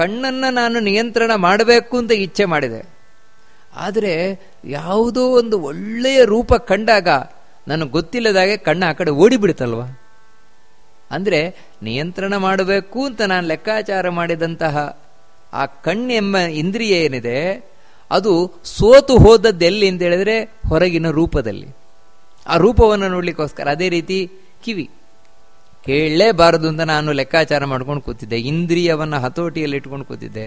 ಕಣ್ಣನ್ನು ನಾನು ನಿಯಂತ್ರಣ ಮಾಡಬೇಕು ಅಂತ ಇಚ್ಛೆ ಮಾಡಿದೆ ಆದರೆ ಯಾವುದೋ ಒಂದು ಒಳ್ಳೆಯ ರೂಪ ಕಂಡಾಗ ನನಗೆ ಗೊತ್ತಿಲ್ಲದಾಗೆ ಕಣ್ಣು ಆ ಕಡೆ ಓಡಿಬಿಡುತ್ತಲ್ವಾ ಅಂದರೆ ನಿಯಂತ್ರಣ ಮಾಡಬೇಕು ಅಂತ ನಾನು ಲೆಕ್ಕಾಚಾರ ಮಾಡಿದಂತಹ ಆ ಕಣ್ಣು ಎಂಬ ಇಂದ್ರಿಯ ಏನಿದೆ ಅದು ಸೋತು ಹೋದದ್ದೆಲ್ಲಿ ಅಂತ ಹೇಳಿದ್ರೆ ಹೊರಗಿನ ರೂಪದಲ್ಲಿ ಆ ರೂಪವನ್ನು ನೋಡ್ಲಿಕ್ಕೋಸ್ಕರ ಅದೇ ರೀತಿ ಕಿವಿ ಕೇಳಲೇಬಾರದು ಅಂತ ನಾನು ಲೆಕ್ಕಾಚಾರ ಮಾಡ್ಕೊಂಡು ಕೂತಿದ್ದೆ ಇಂದ್ರಿಯವನ್ನು ಹತೋಟಿಯಲ್ಲಿ ಇಟ್ಕೊಂಡು ಕೂತಿದ್ದೆ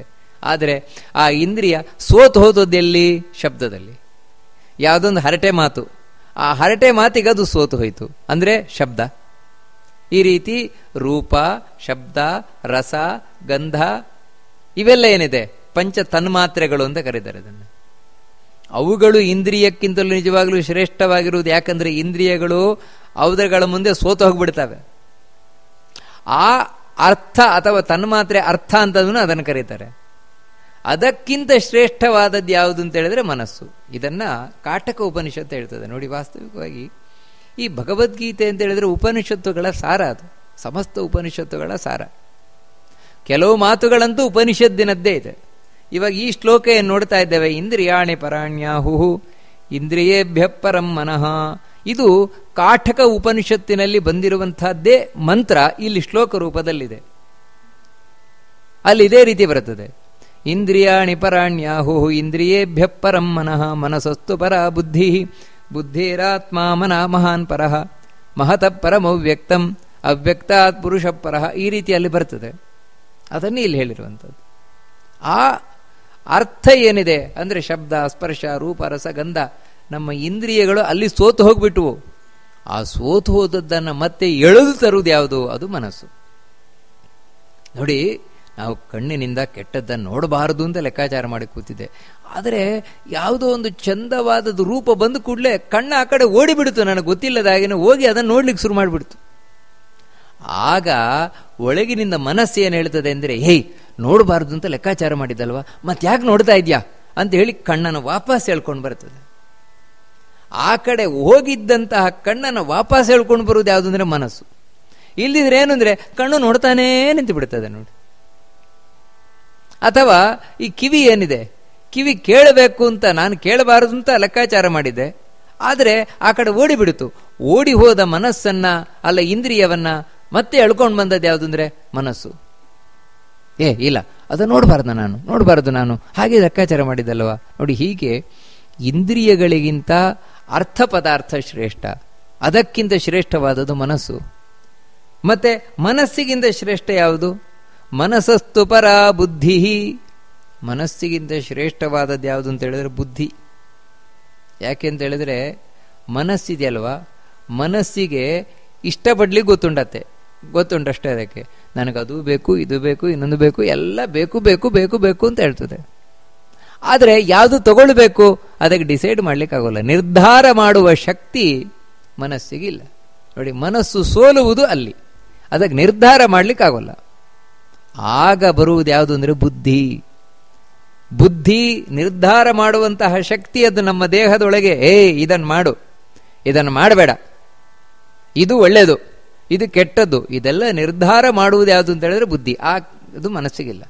ಆದರೆ ಆ ಇಂದ್ರಿಯ ಸೋತು ಹೋದದ್ದೆಲ್ಲಿ ಶಬ್ದದಲ್ಲಿ ಯಾವುದೊಂದು ಹರಟೆ ಮಾತು ಆ ಹರಟೆ ಮಾತಿಗೆ ಅದು ಸೋತು ಹೋಯಿತು ಅಂದರೆ ಶಬ್ದ ಈ ರೀತಿ ರೂಪ ಶಬ್ದ ರಸ ಗಂಧ ಇವೆಲ್ಲ ಏನಿದೆ ಪಂಚ ತನ್ಮಾತ್ರೆಗಳು ಅಂತ ಕರೀತಾರೆ ಅದನ್ನು ಅವುಗಳು ಇಂದ್ರಿಯಕ್ಕಿಂತಲೂ ನಿಜವಾಗಲೂ ಶ್ರೇಷ್ಠವಾಗಿರುವುದು ಯಾಕಂದರೆ ಇಂದ್ರಿಯಗಳು ಅವುದಗಳ ಮುಂದೆ ಸೋತು ಹೋಗ್ಬಿಡ್ತವೆ ಆ ಅರ್ಥ ಅಥವಾ ತನ್ಮಾತ್ರೆ ಅರ್ಥ ಅಂತದನ್ನು ಅದನ್ನು ಕರೀತಾರೆ ಅದಕ್ಕಿಂತ ಶ್ರೇಷ್ಠವಾದದ್ದು ಯಾವುದು ಅಂತ ಹೇಳಿದ್ರೆ ಮನಸ್ಸು ಇದನ್ನು ಕಾಟಕ ಉಪನಿಷತ್ತು ಹೇಳ್ತದೆ ನೋಡಿ ವಾಸ್ತವಿಕವಾಗಿ ಈ ಭಗವದ್ಗೀತೆ ಅಂತ ಹೇಳಿದ್ರೆ ಉಪನಿಷತ್ತುಗಳ ಸಾರ ಅದು ಸಮಸ್ತ ಉಪನಿಷತ್ತುಗಳ ಸಾರ ಕೆಲವು ಮಾತುಗಳಂತೂ ಉಪನಿಷತ್ತಿನದ್ದೇ ಇದೆ ಇವಾಗ ಈ ಶ್ಲೋಕ ಏನು ನೋಡ್ತಾ ಇದ್ದೇವೆ ಇಂದ್ರಿಯಾಣಿ ಪರಾಣ್ಯಾಹು ಇಂದ್ರಿಯೇಭ್ಯ ಪರಂ ಮನಃ ಇದು ಕಾಠಕ ಉಪನಿಷತ್ತಿನಲ್ಲಿ ಬಂದಿರುವಂತಹದ್ದೇ ಮಂತ್ರ ಇಲ್ಲಿ ಶ್ಲೋಕ ರೂಪದಲ್ಲಿದೆ ಅಲ್ಲಿ ಇದೇ ರೀತಿ ಬರುತ್ತದೆ ಇಂದ್ರಿಯಾಣಿ ಪರಾಣ್ಯಾಹು ಇಂದ್ರಿಯೇಭ್ಯ ಪರಂ ಮನಃ ಮನಸಸ್ತು ಪರ ಬುದ್ಧಿ ಬುದ್ಧಿರಾತ್ಮ ಮನ ಮಹಾನ್ ಪರಃ ಪರಮ ಪರಮವ್ಯಕ್ತಂ ಅವ್ಯಕ್ತಾತ್ ಪುರುಷ ಪರಃ ಈ ಅಲ್ಲಿ ಬರ್ತದೆ ಅದನ್ನೇ ಇಲ್ಲಿ ಹೇಳಿರುವಂಥದ್ದು ಆ ಅರ್ಥ ಏನಿದೆ ಅಂದರೆ ಶಬ್ದ ಸ್ಪರ್ಶ ರೂಪ ರಸ ಗಂಧ ನಮ್ಮ ಇಂದ್ರಿಯಗಳು ಅಲ್ಲಿ ಸೋತು ಹೋಗ್ಬಿಟ್ಟುವು ಆ ಸೋತು ಹೋದದ್ದನ್ನು ಮತ್ತೆ ಎಳೆದು ತರುವುದು ಯಾವುದು ಅದು ಮನಸ್ಸು ನೋಡಿ ನಾವು ಕಣ್ಣಿನಿಂದ ಕೆಟ್ಟದ್ದನ್ನು ನೋಡಬಾರದು ಅಂತ ಲೆಕ್ಕಾಚಾರ ಮಾಡಿ ಕೂತಿದ್ದೆ ಆದರೆ ಯಾವುದೋ ಒಂದು ಚಂದವಾದದ್ದು ರೂಪ ಬಂದ ಕೂಡಲೇ ಕಣ್ಣು ಆ ಕಡೆ ಓಡಿಬಿಡ್ತು ನನಗೆ ಗೊತ್ತಿಲ್ಲದಾಗಿನ ಹೋಗಿ ಅದನ್ನು ನೋಡ್ಲಿಕ್ಕೆ ಶುರು ಮಾಡಿಬಿಡ್ತು ಆಗ ಒಳಗಿನಿಂದ ಮನಸ್ಸು ಏನು ಹೇಳ್ತದೆ ಅಂದರೆ ಏಯ್ ನೋಡಬಾರ್ದು ಅಂತ ಲೆಕ್ಕಾಚಾರ ಮಾಡಿದ್ದಲ್ವ ಮತ್ತೆ ಯಾಕೆ ನೋಡ್ತಾ ಇದೆಯಾ ಅಂತ ಹೇಳಿ ಕಣ್ಣನ್ನು ವಾಪಸ್ ಹೇಳ್ಕೊಂಡು ಬರ್ತದೆ ಆ ಕಡೆ ಹೋಗಿದ್ದಂತಹ ಕಣ್ಣನ್ನು ವಾಪಸ್ ಹೇಳ್ಕೊಂಡು ಬರುವುದು ಯಾವುದು ಅಂದರೆ ಮನಸ್ಸು ಇಲ್ಲಿದ್ರೆ ಏನು ಅಂದರೆ ಕಣ್ಣು ನೋಡ್ತಾನೇ ನಿಂತು ಬಿಡ್ತದೆ ನೋಡಿ ಅಥವಾ ಈ ಕಿವಿ ಏನಿದೆ ಕಿವಿ ಕೇಳಬೇಕು ಅಂತ ನಾನು ಕೇಳಬಾರದು ಅಂತ ಲೆಕ್ಕಾಚಾರ ಮಾಡಿದ್ದೆ ಆದರೆ ಆ ಕಡೆ ಓಡಿಬಿಡಿತು ಓಡಿ ಹೋದ ಮನಸ್ಸನ್ನು ಅಲ್ಲ ಇಂದ್ರಿಯವನ್ನು ಮತ್ತೆ ಎಳ್ಕೊಂಡು ಬಂದದ್ದು ಯಾವುದು ಅಂದರೆ ಮನಸ್ಸು ಏ ಇಲ್ಲ ಅದು ನೋಡಬಾರ್ದು ನಾನು ನೋಡಬಾರ್ದು ನಾನು ಹಾಗೆ ಲೆಕ್ಕಾಚಾರ ಮಾಡಿದ್ದಲ್ವ ನೋಡಿ ಹೀಗೆ ಇಂದ್ರಿಯಗಳಿಗಿಂತ ಅರ್ಥ ಪದಾರ್ಥ ಶ್ರೇಷ್ಠ ಅದಕ್ಕಿಂತ ಶ್ರೇಷ್ಠವಾದದ್ದು ಮನಸ್ಸು ಮತ್ತೆ ಮನಸ್ಸಿಗಿಂತ ಶ್ರೇಷ್ಠ ಯಾವುದು ಮನಸ್ಸಸ್ತು ಪರ ಬುದ್ಧಿ ಮನಸ್ಸಿಗಿಂತ ಶ್ರೇಷ್ಠವಾದದ್ದು ಯಾವುದು ಅಂತ ಹೇಳಿದ್ರೆ ಬುದ್ಧಿ ಯಾಕೆ ಅಂತ ಹೇಳಿದ್ರೆ ಮನಸ್ಸಿದೆಯಲ್ವಾ ಮನಸ್ಸಿಗೆ ಇಷ್ಟಪಡ್ಲಿಕ್ಕೆ ಗೊತ್ತುಂಡತ್ತೆ ಗೊತ್ತುಂಟಷ್ಟೇ ಅದಕ್ಕೆ ನನಗದು ಬೇಕು ಇದು ಬೇಕು ಇನ್ನೊಂದು ಬೇಕು ಎಲ್ಲ ಬೇಕು ಬೇಕು ಬೇಕು ಬೇಕು ಅಂತ ಹೇಳ್ತದೆ ಆದರೆ ಯಾವುದು ತಗೊಳ್ಬೇಕು ಅದಕ್ಕೆ ಡಿಸೈಡ್ ಮಾಡಲಿಕ್ಕಾಗೋಲ್ಲ ನಿರ್ಧಾರ ಮಾಡುವ ಶಕ್ತಿ ಮನಸ್ಸಿಗಿಲ್ಲ ನೋಡಿ ಮನಸ್ಸು ಸೋಲುವುದು ಅಲ್ಲಿ ಅದಕ್ಕೆ ನಿರ್ಧಾರ ಮಾಡಲಿಕ್ಕಾಗೋಲ್ಲ ಆಗ ಬರುವುದು ಯಾವುದು ಅಂದರೆ ಬುದ್ಧಿ ಬುದ್ಧಿ ನಿರ್ಧಾರ ಮಾಡುವಂತಹ ಶಕ್ತಿ ಅದು ನಮ್ಮ ದೇಹದೊಳಗೆ ಏ ಇದನ್ನು ಮಾಡು ಇದನ್ನು ಮಾಡಬೇಡ ಇದು ಒಳ್ಳೆಯದು ಇದು ಕೆಟ್ಟದ್ದು ಇದೆಲ್ಲ ನಿರ್ಧಾರ ಮಾಡುವುದು ಯಾವುದು ಅಂತ ಹೇಳಿದ್ರೆ ಬುದ್ಧಿ ಆ ಇದು ಮನಸ್ಸಿಗಿಲ್ಲ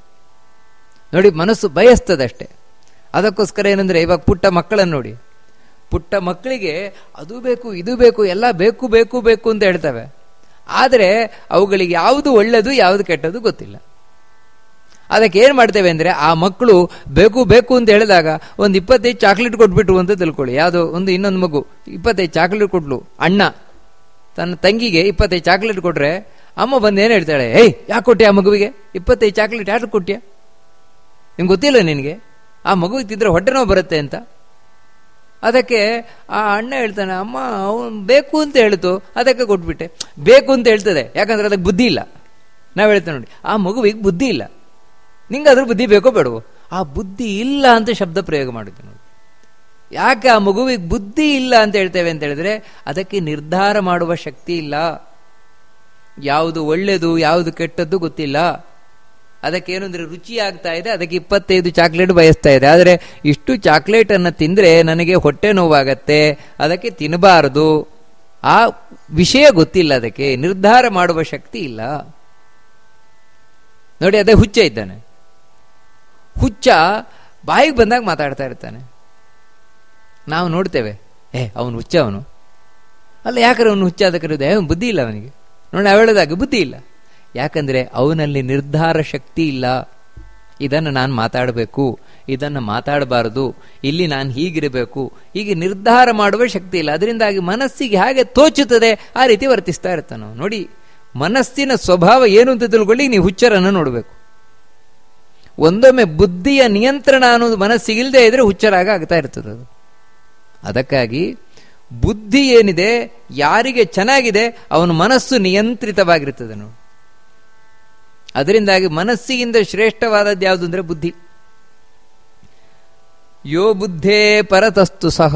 ನೋಡಿ ಮನಸ್ಸು ಬಯಸ್ತದಷ್ಟೇ ಅದಕ್ಕೋಸ್ಕರ ಏನಂದ್ರೆ ಇವಾಗ ಪುಟ್ಟ ಮಕ್ಕಳನ್ನು ನೋಡಿ ಪುಟ್ಟ ಮಕ್ಕಳಿಗೆ ಅದು ಬೇಕು ಇದು ಬೇಕು ಎಲ್ಲ ಬೇಕು ಬೇಕು ಬೇಕು ಅಂತ ಹೇಳ್ತವೆ ಆದರೆ ಅವುಗಳಿಗೆ ಯಾವುದು ಒಳ್ಳೆಯದು ಯಾವುದು ಕೆಟ್ಟದ್ದು ಗೊತ್ತಿಲ್ಲ ಅದಕ್ಕೆ ಏನು ಮಾಡ್ತೇವೆ ಅಂದರೆ ಆ ಮಕ್ಕಳು ಬೇಕು ಬೇಕು ಅಂತ ಹೇಳಿದಾಗ ಒಂದು ಇಪ್ಪತ್ತೈದು ಚಾಕ್ಲೇಟ್ ಕೊಟ್ಬಿಟ್ರು ಅಂತ ತಿಳ್ಕೊಳ್ಳಿ ಯಾವುದು ಒಂದು ಇನ್ನೊಂದು ಮಗು ಇಪ್ಪತ್ತೈದು ಚಾಕ್ಲೇಟ್ ಕೊಟ್ಲು ಅಣ್ಣ ತನ್ನ ತಂಗಿಗೆ ಇಪ್ಪತ್ತೈದು ಚಾಕ್ಲೇಟ್ ಕೊಟ್ರೆ ಅಮ್ಮ ಬಂದು ಏನು ಹೇಳ್ತಾಳೆ ಏಯ್ ಯಾಕೆ ಕೊಟ್ಟೆ ಆ ಮಗುವಿಗೆ ಇಪ್ಪತ್ತೈದು ಚಾಕ್ಲೇಟ್ ಯಾರು ಕೊಟ್ಟಿಯಾ ನಿಮ್ಗೆ ಗೊತ್ತಿಲ್ಲ ನಿನಗೆ ಆ ಮಗುವಿಗೆ ತಿದ್ರೆ ಹೊಟ್ಟೆ ನೋವು ಬರುತ್ತೆ ಅಂತ ಅದಕ್ಕೆ ಆ ಅಣ್ಣ ಹೇಳ್ತಾನೆ ಅಮ್ಮ ಅವನು ಬೇಕು ಅಂತ ಹೇಳ್ತು ಅದಕ್ಕೆ ಕೊಟ್ಬಿಟ್ಟೆ ಬೇಕು ಅಂತ ಹೇಳ್ತದೆ ಯಾಕಂದ್ರೆ ಅದಕ್ಕೆ ಬುದ್ಧಿ ಇಲ್ಲ ನಾವು ಹೇಳ್ತೇವೆ ನೋಡಿ ಆ ಮಗುವಿಗೆ ಬುದ್ಧಿ ಇಲ್ಲ ನಿಂಗೆ ಅದ್ರ ಬುದ್ಧಿ ಬೇಕೋ ಬೇಡವೋ ಆ ಬುದ್ಧಿ ಇಲ್ಲ ಅಂತ ಶಬ್ದ ಪ್ರಯೋಗ ಮಾಡಿದ್ದೆ ಯಾಕೆ ಆ ಮಗುವಿಗೆ ಬುದ್ಧಿ ಇಲ್ಲ ಅಂತ ಹೇಳ್ತೇವೆ ಅಂತ ಹೇಳಿದ್ರೆ ಅದಕ್ಕೆ ನಿರ್ಧಾರ ಮಾಡುವ ಶಕ್ತಿ ಇಲ್ಲ ಯಾವುದು ಒಳ್ಳೆಯದು ಯಾವುದು ಕೆಟ್ಟದ್ದು ಗೊತ್ತಿಲ್ಲ ಏನು ಅಂದರೆ ರುಚಿ ಆಗ್ತಾ ಇದೆ ಅದಕ್ಕೆ ಇಪ್ಪತ್ತೈದು ಚಾಕ್ಲೇಟ್ ಬಯಸ್ತಾ ಇದೆ ಆದರೆ ಇಷ್ಟು ಚಾಕ್ಲೇಟನ್ನು ತಿಂದರೆ ನನಗೆ ಹೊಟ್ಟೆ ನೋವಾಗತ್ತೆ ಅದಕ್ಕೆ ತಿನ್ನಬಾರದು ಆ ವಿಷಯ ಗೊತ್ತಿಲ್ಲ ಅದಕ್ಕೆ ನಿರ್ಧಾರ ಮಾಡುವ ಶಕ್ತಿ ಇಲ್ಲ ನೋಡಿ ಅದೇ ಹುಚ್ಚ ಇದ್ದಾನೆ ಹುಚ್ಚ ಬಾಯಿಗೆ ಬಂದಾಗ ಮಾತಾಡ್ತಾ ಇರ್ತಾನೆ ನಾವು ನೋಡ್ತೇವೆ ಏ ಅವನು ಹುಚ್ಚ ಅವನು ಅಲ್ಲ ಯಾಕಂದ್ರೆ ಅವನು ಹುಚ್ಚಾದ ಕರೆಯೋದೇ ಅವನು ಬುದ್ಧಿ ಇಲ್ಲ ಅವನಿಗೆ ನೋಡಿ ಅವೇಳದಾಗ ಬುದ್ಧಿ ಇಲ್ಲ ಯಾಕಂದರೆ ಅವನಲ್ಲಿ ನಿರ್ಧಾರ ಶಕ್ತಿ ಇಲ್ಲ ಇದನ್ನು ನಾನು ಮಾತಾಡಬೇಕು ಇದನ್ನು ಮಾತಾಡಬಾರದು ಇಲ್ಲಿ ನಾನು ಹೀಗಿರಬೇಕು ಹೀಗೆ ನಿರ್ಧಾರ ಮಾಡುವ ಶಕ್ತಿ ಇಲ್ಲ ಅದರಿಂದಾಗಿ ಮನಸ್ಸಿಗೆ ಹಾಗೆ ತೋಚುತ್ತದೆ ಆ ರೀತಿ ವರ್ತಿಸ್ತಾ ಇರ್ತಾನ ನೋಡಿ ಮನಸ್ಸಿನ ಸ್ವಭಾವ ಏನು ಅಂತ ತಿಳ್ಕೊಳ್ಳಿ ನೀವು ಹುಚ್ಚರನ್ನು ನೋಡಬೇಕು ಒಂದೊಮ್ಮೆ ಬುದ್ಧಿಯ ನಿಯಂತ್ರಣ ಅನ್ನೋದು ಮನಸ್ಸಿಗಿಲ್ಲದೆ ಇದ್ರೆ ಹುಚ್ಚರಾಗ ಆಗ್ತಾ ಇರ್ತದೆ ಅದು ಅದಕ್ಕಾಗಿ ಬುದ್ಧಿ ಏನಿದೆ ಯಾರಿಗೆ ಚೆನ್ನಾಗಿದೆ ಅವನ ಮನಸ್ಸು ನಿಯಂತ್ರಿತವಾಗಿರ್ತದೆ ಅದರಿಂದಾಗಿ ಮನಸ್ಸಿಗಿಂತ ಶ್ರೇಷ್ಠವಾದದ್ದು ಯಾವುದು ಅಂದರೆ ಬುದ್ಧಿ ಯೋ ಬುದ್ಧೇ ಪರತಸ್ತು ಸಹ